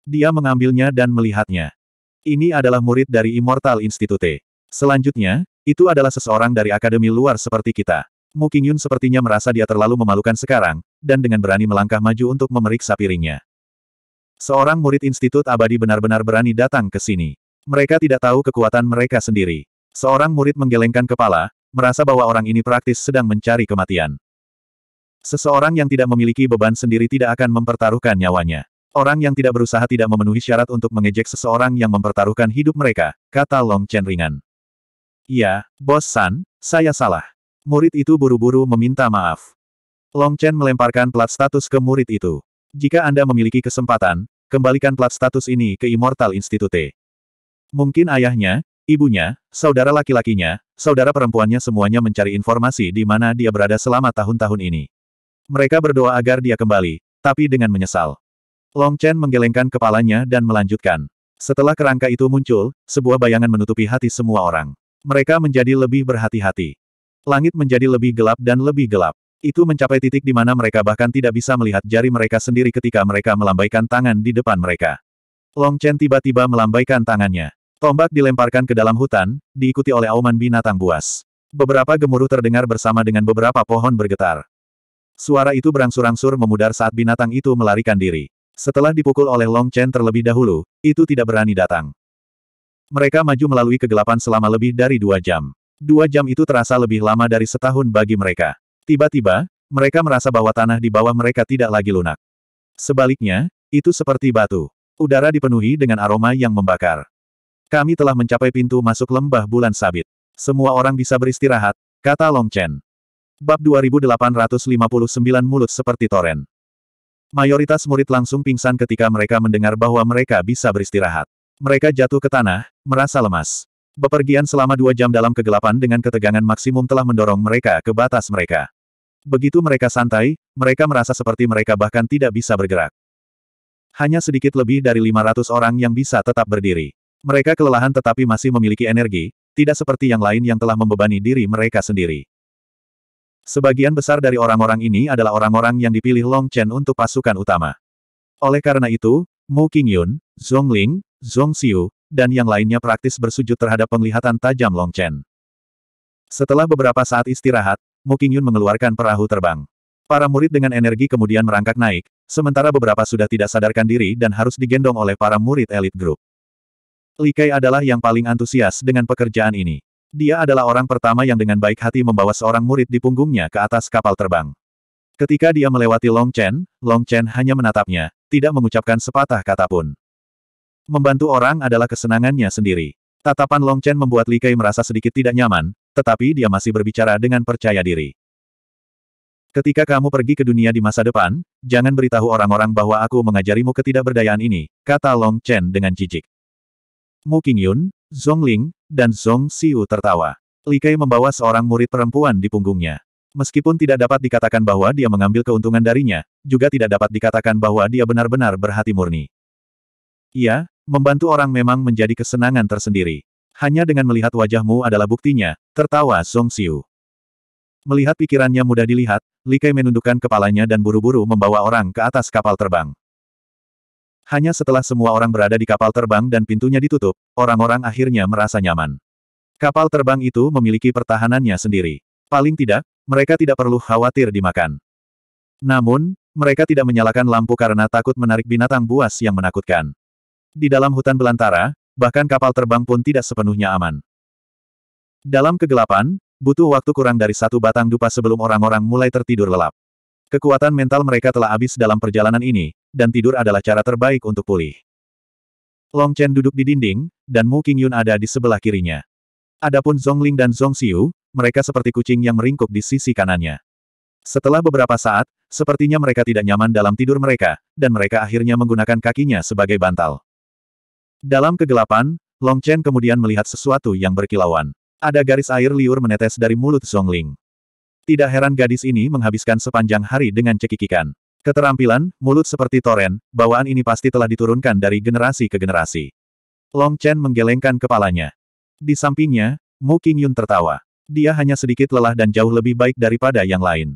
Dia mengambilnya dan melihatnya. Ini adalah murid dari Immortal Institute. Selanjutnya, itu adalah seseorang dari akademi luar seperti kita. Mu Qingyun sepertinya merasa dia terlalu memalukan sekarang, dan dengan berani melangkah maju untuk memeriksa piringnya. Seorang murid Institut Abadi benar-benar berani datang ke sini. Mereka tidak tahu kekuatan mereka sendiri. Seorang murid menggelengkan kepala, merasa bahwa orang ini praktis sedang mencari kematian. Seseorang yang tidak memiliki beban sendiri tidak akan mempertaruhkan nyawanya. Orang yang tidak berusaha tidak memenuhi syarat untuk mengejek seseorang yang mempertaruhkan hidup mereka, kata Long Chen ringan. Ya, Bos San, saya salah. Murid itu buru-buru meminta maaf. Long Chen melemparkan plat status ke murid itu. Jika Anda memiliki kesempatan, kembalikan plat status ini ke Immortal Institute. Mungkin ayahnya, ibunya, saudara laki-lakinya, saudara perempuannya semuanya mencari informasi di mana dia berada selama tahun-tahun ini. Mereka berdoa agar dia kembali, tapi dengan menyesal. Long Chen menggelengkan kepalanya dan melanjutkan. Setelah kerangka itu muncul, sebuah bayangan menutupi hati semua orang. Mereka menjadi lebih berhati-hati. Langit menjadi lebih gelap dan lebih gelap. Itu mencapai titik di mana mereka bahkan tidak bisa melihat jari mereka sendiri ketika mereka melambaikan tangan di depan mereka. Long Chen tiba-tiba melambaikan tangannya. Tombak dilemparkan ke dalam hutan, diikuti oleh auman binatang buas. Beberapa gemuruh terdengar bersama dengan beberapa pohon bergetar. Suara itu berangsur-angsur memudar saat binatang itu melarikan diri. Setelah dipukul oleh Long Chen terlebih dahulu, itu tidak berani datang. Mereka maju melalui kegelapan selama lebih dari dua jam. Dua jam itu terasa lebih lama dari setahun bagi mereka. Tiba-tiba, mereka merasa bahwa tanah di bawah mereka tidak lagi lunak. Sebaliknya, itu seperti batu. Udara dipenuhi dengan aroma yang membakar. Kami telah mencapai pintu masuk lembah bulan sabit. Semua orang bisa beristirahat, kata Long Chen. Bab 2859 Mulut seperti toren. Mayoritas murid langsung pingsan ketika mereka mendengar bahwa mereka bisa beristirahat. Mereka jatuh ke tanah, merasa lemas. Bepergian selama dua jam dalam kegelapan dengan ketegangan maksimum telah mendorong mereka ke batas mereka. Begitu mereka santai, mereka merasa seperti mereka bahkan tidak bisa bergerak. Hanya sedikit lebih dari 500 orang yang bisa tetap berdiri. Mereka kelelahan tetapi masih memiliki energi, tidak seperti yang lain yang telah membebani diri mereka sendiri. Sebagian besar dari orang-orang ini adalah orang-orang yang dipilih Long Chen untuk pasukan utama. Oleh karena itu, Mu Qingyun, Zhong Ling, Zhong Xiu, dan yang lainnya praktis bersujud terhadap penglihatan tajam Long Chen. Setelah beberapa saat istirahat, Mu Qingyun mengeluarkan perahu terbang. Para murid dengan energi kemudian merangkak naik, sementara beberapa sudah tidak sadarkan diri dan harus digendong oleh para murid elit grup. Li Kai adalah yang paling antusias dengan pekerjaan ini. Dia adalah orang pertama yang dengan baik hati membawa seorang murid di punggungnya ke atas kapal terbang. Ketika dia melewati Long Chen, Long Chen hanya menatapnya, tidak mengucapkan sepatah kata pun. Membantu orang adalah kesenangannya sendiri. Tatapan Long Chen membuat Li Kei merasa sedikit tidak nyaman, tetapi dia masih berbicara dengan percaya diri. Ketika kamu pergi ke dunia di masa depan, jangan beritahu orang-orang bahwa aku mengajarimu ketidakberdayaan ini, kata Long Chen dengan jijik. Mu Qingyun, Zhong Ling, dan Zhong Xiu tertawa. Li Kai membawa seorang murid perempuan di punggungnya. Meskipun tidak dapat dikatakan bahwa dia mengambil keuntungan darinya, juga tidak dapat dikatakan bahwa dia benar-benar berhati murni. Iya, membantu orang memang menjadi kesenangan tersendiri. Hanya dengan melihat wajahmu adalah buktinya, tertawa Zhong Xiu. Melihat pikirannya mudah dilihat, Li Kai menundukkan kepalanya dan buru-buru membawa orang ke atas kapal terbang. Hanya setelah semua orang berada di kapal terbang dan pintunya ditutup, orang-orang akhirnya merasa nyaman. Kapal terbang itu memiliki pertahanannya sendiri. Paling tidak, mereka tidak perlu khawatir dimakan. Namun, mereka tidak menyalakan lampu karena takut menarik binatang buas yang menakutkan. Di dalam hutan belantara, bahkan kapal terbang pun tidak sepenuhnya aman. Dalam kegelapan, butuh waktu kurang dari satu batang dupa sebelum orang-orang mulai tertidur lelap. Kekuatan mental mereka telah habis dalam perjalanan ini, dan tidur adalah cara terbaik untuk pulih. Long Chen duduk di dinding, dan Mu King Yun ada di sebelah kirinya. Adapun Zhong Ling dan Zhong Xiu, mereka seperti kucing yang meringkuk di sisi kanannya. Setelah beberapa saat, sepertinya mereka tidak nyaman dalam tidur mereka, dan mereka akhirnya menggunakan kakinya sebagai bantal. Dalam kegelapan, Long Chen kemudian melihat sesuatu yang berkilauan. Ada garis air liur menetes dari mulut Zhong Ling. Tidak heran gadis ini menghabiskan sepanjang hari dengan cekikikan. Keterampilan, mulut seperti toren, bawaan ini pasti telah diturunkan dari generasi ke generasi. Long Chen menggelengkan kepalanya. Di sampingnya, Mu Yun tertawa. Dia hanya sedikit lelah dan jauh lebih baik daripada yang lain.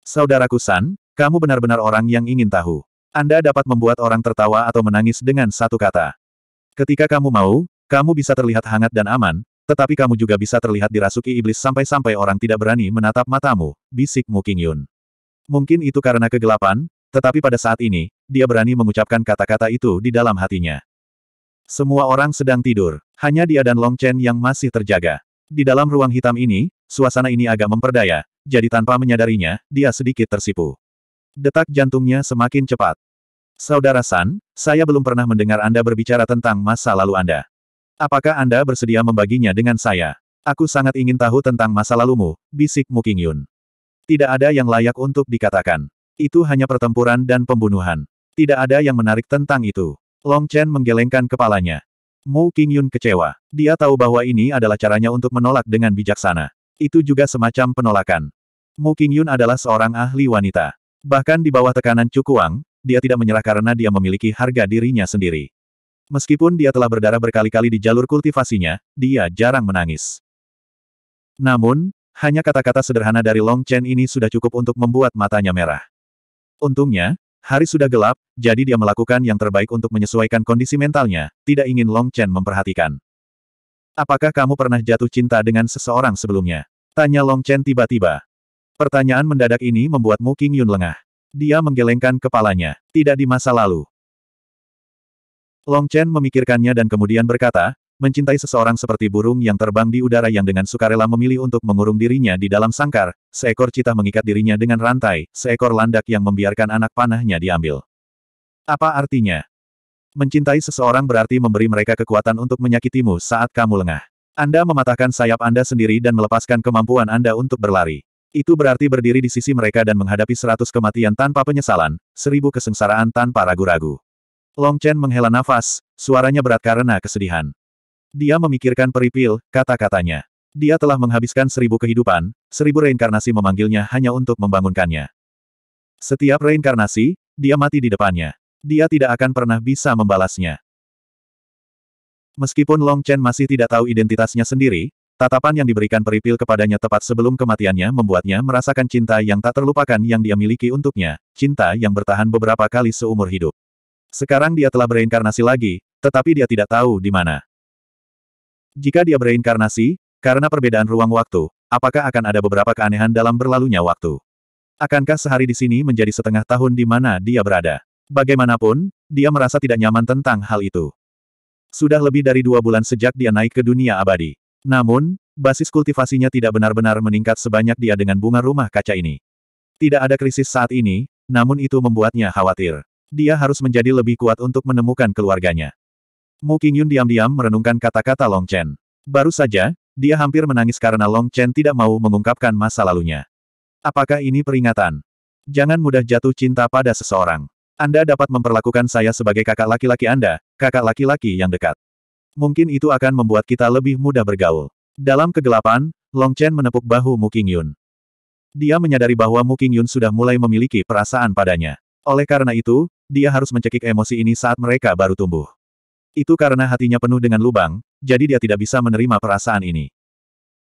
Saudaraku San, kamu benar-benar orang yang ingin tahu. Anda dapat membuat orang tertawa atau menangis dengan satu kata. Ketika kamu mau, kamu bisa terlihat hangat dan aman, tetapi kamu juga bisa terlihat dirasuki iblis sampai-sampai orang tidak berani menatap matamu, bisik Mu Yun. Mungkin itu karena kegelapan, tetapi pada saat ini, dia berani mengucapkan kata-kata itu di dalam hatinya. Semua orang sedang tidur, hanya dia dan Long Chen yang masih terjaga. Di dalam ruang hitam ini, suasana ini agak memperdaya, jadi tanpa menyadarinya, dia sedikit tersipu. Detak jantungnya semakin cepat. Saudara San, saya belum pernah mendengar Anda berbicara tentang masa lalu Anda. Apakah Anda bersedia membaginya dengan saya? Aku sangat ingin tahu tentang masa lalumu, bisik Yun. Tidak ada yang layak untuk dikatakan. Itu hanya pertempuran dan pembunuhan. Tidak ada yang menarik tentang itu. Long Chen menggelengkan kepalanya. Mu Yun kecewa. Dia tahu bahwa ini adalah caranya untuk menolak dengan bijaksana. Itu juga semacam penolakan. Mu Yun adalah seorang ahli wanita. Bahkan di bawah tekanan Cukuang, dia tidak menyerah karena dia memiliki harga dirinya sendiri. Meskipun dia telah berdarah berkali-kali di jalur kultivasinya, dia jarang menangis. Namun, hanya kata-kata sederhana dari Long Chen ini sudah cukup untuk membuat matanya merah. Untungnya, hari sudah gelap, jadi dia melakukan yang terbaik untuk menyesuaikan kondisi mentalnya, tidak ingin Long Chen memperhatikan. Apakah kamu pernah jatuh cinta dengan seseorang sebelumnya? Tanya Long Chen tiba-tiba. Pertanyaan mendadak ini membuat Mu King Yun lengah. Dia menggelengkan kepalanya. Tidak di masa lalu. Long Chen memikirkannya dan kemudian berkata, mencintai seseorang seperti burung yang terbang di udara yang dengan sukarela memilih untuk mengurung dirinya di dalam sangkar, seekor cita mengikat dirinya dengan rantai, seekor landak yang membiarkan anak panahnya diambil. Apa artinya? Mencintai seseorang berarti memberi mereka kekuatan untuk menyakitimu saat kamu lengah. Anda mematahkan sayap Anda sendiri dan melepaskan kemampuan Anda untuk berlari. Itu berarti berdiri di sisi mereka dan menghadapi seratus kematian tanpa penyesalan, seribu kesengsaraan tanpa ragu-ragu. Long Chen menghela nafas, suaranya berat karena kesedihan. Dia memikirkan peripil, kata-katanya. Dia telah menghabiskan seribu kehidupan, seribu reinkarnasi memanggilnya hanya untuk membangunkannya. Setiap reinkarnasi, dia mati di depannya. Dia tidak akan pernah bisa membalasnya. Meskipun Long Chen masih tidak tahu identitasnya sendiri, tatapan yang diberikan peripil kepadanya tepat sebelum kematiannya membuatnya merasakan cinta yang tak terlupakan yang dia miliki untuknya, cinta yang bertahan beberapa kali seumur hidup. Sekarang dia telah bereinkarnasi lagi, tetapi dia tidak tahu di mana. Jika dia bereinkarnasi, karena perbedaan ruang waktu, apakah akan ada beberapa keanehan dalam berlalunya waktu? Akankah sehari di sini menjadi setengah tahun di mana dia berada? Bagaimanapun, dia merasa tidak nyaman tentang hal itu. Sudah lebih dari dua bulan sejak dia naik ke dunia abadi. Namun, basis kultivasinya tidak benar-benar meningkat sebanyak dia dengan bunga rumah kaca ini. Tidak ada krisis saat ini, namun itu membuatnya khawatir. Dia harus menjadi lebih kuat untuk menemukan keluarganya. Mu Qingyun diam-diam merenungkan kata-kata Long Chen. Baru saja, dia hampir menangis karena Long Chen tidak mau mengungkapkan masa lalunya. Apakah ini peringatan? Jangan mudah jatuh cinta pada seseorang. Anda dapat memperlakukan saya sebagai kakak laki-laki Anda, kakak laki-laki yang dekat. Mungkin itu akan membuat kita lebih mudah bergaul. Dalam kegelapan, Long Chen menepuk bahu Mu Qingyun. Dia menyadari bahwa Mu Qingyun sudah mulai memiliki perasaan padanya. Oleh karena itu, dia harus mencekik emosi ini saat mereka baru tumbuh. Itu karena hatinya penuh dengan lubang, jadi dia tidak bisa menerima perasaan ini.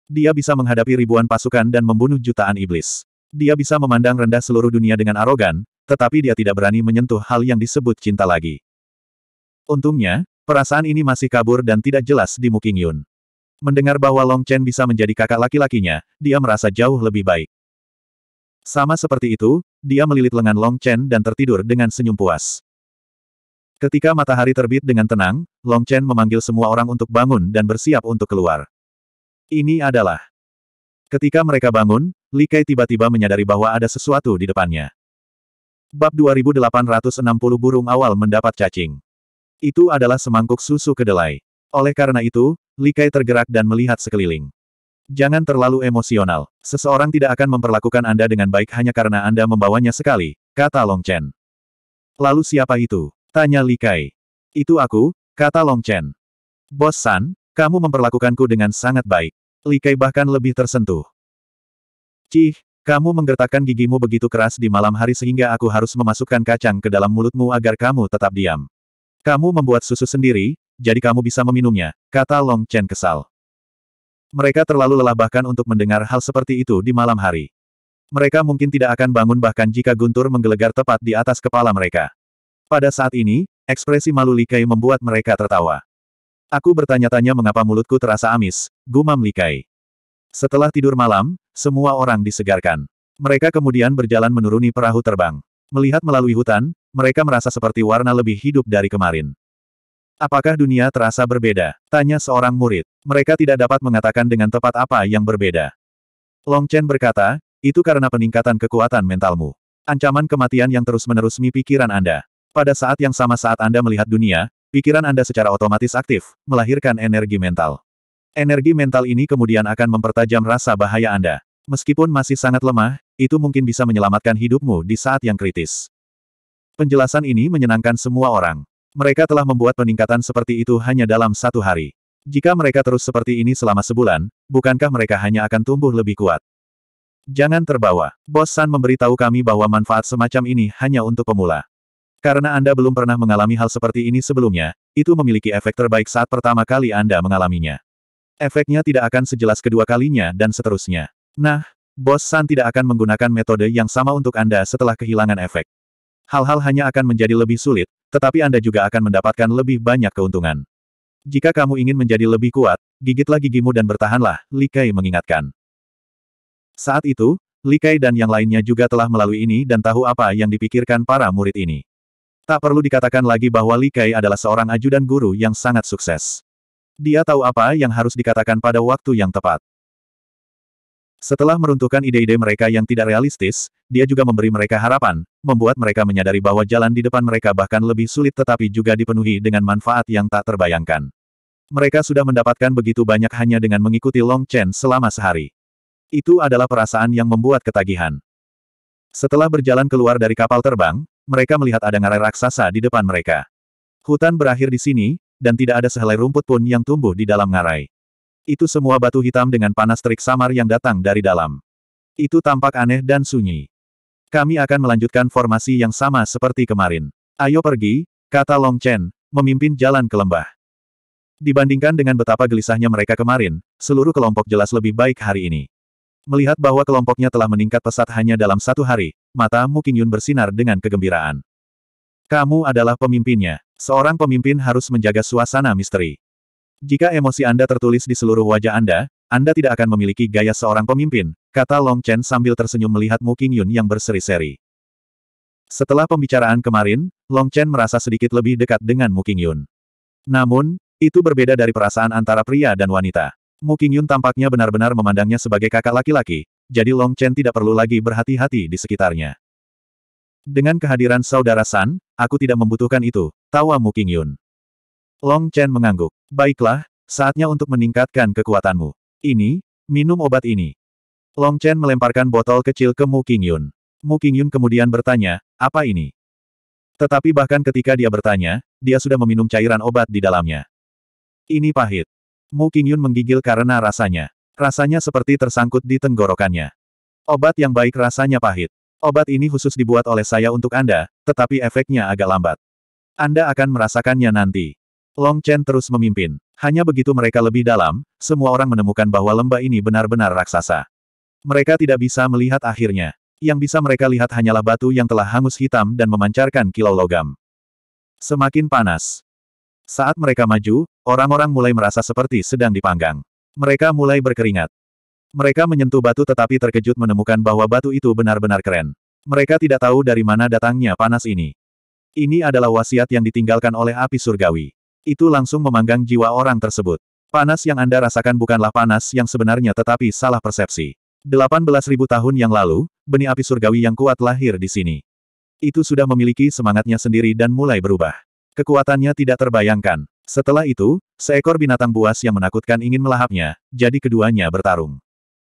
Dia bisa menghadapi ribuan pasukan dan membunuh jutaan iblis. Dia bisa memandang rendah seluruh dunia dengan arogan, tetapi dia tidak berani menyentuh hal yang disebut cinta lagi. Untungnya, perasaan ini masih kabur dan tidak jelas di Muking Mendengar bahwa Long Chen bisa menjadi kakak laki-lakinya, dia merasa jauh lebih baik. Sama seperti itu, dia melilit lengan Long Chen dan tertidur dengan senyum puas. Ketika matahari terbit dengan tenang, Long Chen memanggil semua orang untuk bangun dan bersiap untuk keluar. Ini adalah. Ketika mereka bangun, Li Kai tiba-tiba menyadari bahwa ada sesuatu di depannya. Bab 2860 burung awal mendapat cacing. Itu adalah semangkuk susu kedelai. Oleh karena itu, Li Kai tergerak dan melihat sekeliling. Jangan terlalu emosional. Seseorang tidak akan memperlakukan Anda dengan baik hanya karena Anda membawanya sekali, kata Long Chen. Lalu siapa itu? Tanya Li Kai. Itu aku, kata Long Chen. Bos San, kamu memperlakukanku dengan sangat baik. Li Kai bahkan lebih tersentuh. Cih, kamu menggertakkan gigimu begitu keras di malam hari sehingga aku harus memasukkan kacang ke dalam mulutmu agar kamu tetap diam. Kamu membuat susu sendiri, jadi kamu bisa meminumnya, kata Long Chen kesal. Mereka terlalu lelah bahkan untuk mendengar hal seperti itu di malam hari. Mereka mungkin tidak akan bangun bahkan jika guntur menggelegar tepat di atas kepala mereka. Pada saat ini, ekspresi malu Likai membuat mereka tertawa. Aku bertanya-tanya mengapa mulutku terasa amis, gumam Likai. Setelah tidur malam, semua orang disegarkan. Mereka kemudian berjalan menuruni perahu terbang. Melihat melalui hutan, mereka merasa seperti warna lebih hidup dari kemarin. Apakah dunia terasa berbeda? Tanya seorang murid. Mereka tidak dapat mengatakan dengan tepat apa yang berbeda. Long Chen berkata, itu karena peningkatan kekuatan mentalmu. Ancaman kematian yang terus-menerus mi pikiran Anda. Pada saat yang sama saat Anda melihat dunia, pikiran Anda secara otomatis aktif, melahirkan energi mental. Energi mental ini kemudian akan mempertajam rasa bahaya Anda. Meskipun masih sangat lemah, itu mungkin bisa menyelamatkan hidupmu di saat yang kritis. Penjelasan ini menyenangkan semua orang. Mereka telah membuat peningkatan seperti itu hanya dalam satu hari. Jika mereka terus seperti ini selama sebulan, bukankah mereka hanya akan tumbuh lebih kuat? Jangan terbawa. Bos San memberitahu kami bahwa manfaat semacam ini hanya untuk pemula. Karena Anda belum pernah mengalami hal seperti ini sebelumnya, itu memiliki efek terbaik saat pertama kali Anda mengalaminya. Efeknya tidak akan sejelas kedua kalinya dan seterusnya. Nah, Bos San tidak akan menggunakan metode yang sama untuk Anda setelah kehilangan efek. Hal-hal hanya akan menjadi lebih sulit, tetapi Anda juga akan mendapatkan lebih banyak keuntungan. Jika kamu ingin menjadi lebih kuat, gigitlah gigimu dan bertahanlah, Li Kai mengingatkan. Saat itu, Li Kai dan yang lainnya juga telah melalui ini dan tahu apa yang dipikirkan para murid ini. Tak perlu dikatakan lagi bahwa Li Kai adalah seorang ajudan guru yang sangat sukses. Dia tahu apa yang harus dikatakan pada waktu yang tepat. Setelah meruntuhkan ide-ide mereka yang tidak realistis, dia juga memberi mereka harapan, membuat mereka menyadari bahwa jalan di depan mereka bahkan lebih sulit tetapi juga dipenuhi dengan manfaat yang tak terbayangkan. Mereka sudah mendapatkan begitu banyak hanya dengan mengikuti Long Chen selama sehari. Itu adalah perasaan yang membuat ketagihan. Setelah berjalan keluar dari kapal terbang, mereka melihat ada ngarai raksasa di depan mereka. Hutan berakhir di sini, dan tidak ada sehelai rumput pun yang tumbuh di dalam ngarai. Itu semua batu hitam dengan panas terik samar yang datang dari dalam. Itu tampak aneh dan sunyi. Kami akan melanjutkan formasi yang sama seperti kemarin. Ayo pergi, kata Long Chen, memimpin jalan ke lembah. Dibandingkan dengan betapa gelisahnya mereka kemarin, seluruh kelompok jelas lebih baik hari ini. Melihat bahwa kelompoknya telah meningkat pesat hanya dalam satu hari, mata Mu Qingyun bersinar dengan kegembiraan. Kamu adalah pemimpinnya. Seorang pemimpin harus menjaga suasana misteri. Jika emosi Anda tertulis di seluruh wajah Anda, Anda tidak akan memiliki gaya seorang pemimpin, kata Long Chen sambil tersenyum melihat Mu Yun yang berseri-seri. Setelah pembicaraan kemarin, Long Chen merasa sedikit lebih dekat dengan Mu Yun. Namun, itu berbeda dari perasaan antara pria dan wanita. Mu Yun tampaknya benar-benar memandangnya sebagai kakak laki-laki, jadi Long Chen tidak perlu lagi berhati-hati di sekitarnya. Dengan kehadiran saudara San, aku tidak membutuhkan itu, tawa Mu Yun. Long Chen mengangguk. Baiklah, saatnya untuk meningkatkan kekuatanmu. Ini, minum obat ini. Long Chen melemparkan botol kecil ke Mu Yun. Mu Yun kemudian bertanya, apa ini? Tetapi bahkan ketika dia bertanya, dia sudah meminum cairan obat di dalamnya. Ini pahit. Mu Yun menggigil karena rasanya. Rasanya seperti tersangkut di tenggorokannya. Obat yang baik rasanya pahit. Obat ini khusus dibuat oleh saya untuk Anda, tetapi efeknya agak lambat. Anda akan merasakannya nanti. Long Chen terus memimpin. Hanya begitu mereka lebih dalam, semua orang menemukan bahwa lembah ini benar-benar raksasa. Mereka tidak bisa melihat akhirnya. Yang bisa mereka lihat hanyalah batu yang telah hangus hitam dan memancarkan kilau logam. Semakin panas. Saat mereka maju, orang-orang mulai merasa seperti sedang dipanggang. Mereka mulai berkeringat. Mereka menyentuh batu tetapi terkejut menemukan bahwa batu itu benar-benar keren. Mereka tidak tahu dari mana datangnya panas ini. Ini adalah wasiat yang ditinggalkan oleh api surgawi. Itu langsung memanggang jiwa orang tersebut. Panas yang Anda rasakan bukanlah panas yang sebenarnya tetapi salah persepsi. 18.000 tahun yang lalu, benih api surgawi yang kuat lahir di sini. Itu sudah memiliki semangatnya sendiri dan mulai berubah. Kekuatannya tidak terbayangkan. Setelah itu, seekor binatang buas yang menakutkan ingin melahapnya, jadi keduanya bertarung.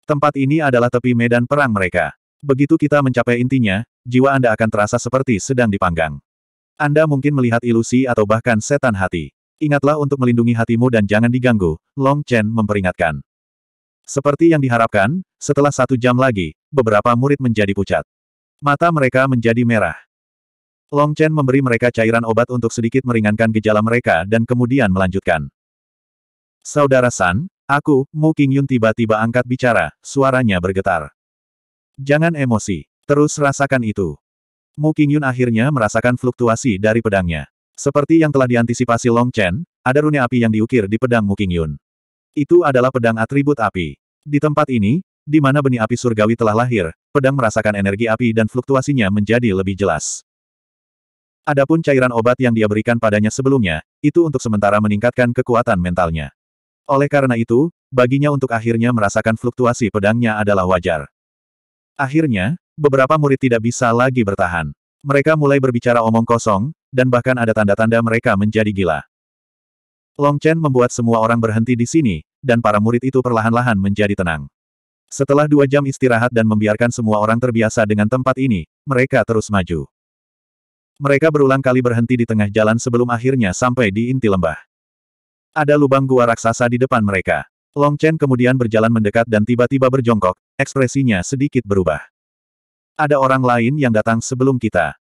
Tempat ini adalah tepi medan perang mereka. Begitu kita mencapai intinya, jiwa Anda akan terasa seperti sedang dipanggang. Anda mungkin melihat ilusi atau bahkan setan hati. Ingatlah untuk melindungi hatimu dan jangan diganggu, Long Chen memperingatkan. Seperti yang diharapkan, setelah satu jam lagi, beberapa murid menjadi pucat. Mata mereka menjadi merah. Long Chen memberi mereka cairan obat untuk sedikit meringankan gejala mereka dan kemudian melanjutkan. Saudara San, aku, Mu Yun tiba-tiba angkat bicara, suaranya bergetar. Jangan emosi, terus rasakan itu. Mu Yun akhirnya merasakan fluktuasi dari pedangnya. Seperti yang telah diantisipasi Long Chen, ada rune api yang diukir di pedang Muking Yun. Itu adalah pedang atribut api. Di tempat ini, di mana benih api surgawi telah lahir, pedang merasakan energi api dan fluktuasinya menjadi lebih jelas. Adapun cairan obat yang dia berikan padanya sebelumnya, itu untuk sementara meningkatkan kekuatan mentalnya. Oleh karena itu, baginya untuk akhirnya merasakan fluktuasi pedangnya adalah wajar. Akhirnya, beberapa murid tidak bisa lagi bertahan. Mereka mulai berbicara omong kosong, dan bahkan ada tanda-tanda mereka menjadi gila. Long Chen membuat semua orang berhenti di sini, dan para murid itu perlahan-lahan menjadi tenang. Setelah dua jam istirahat dan membiarkan semua orang terbiasa dengan tempat ini, mereka terus maju. Mereka berulang kali berhenti di tengah jalan sebelum akhirnya sampai di inti lembah. Ada lubang gua raksasa di depan mereka. Long Chen kemudian berjalan mendekat dan tiba-tiba berjongkok, ekspresinya sedikit berubah. Ada orang lain yang datang sebelum kita.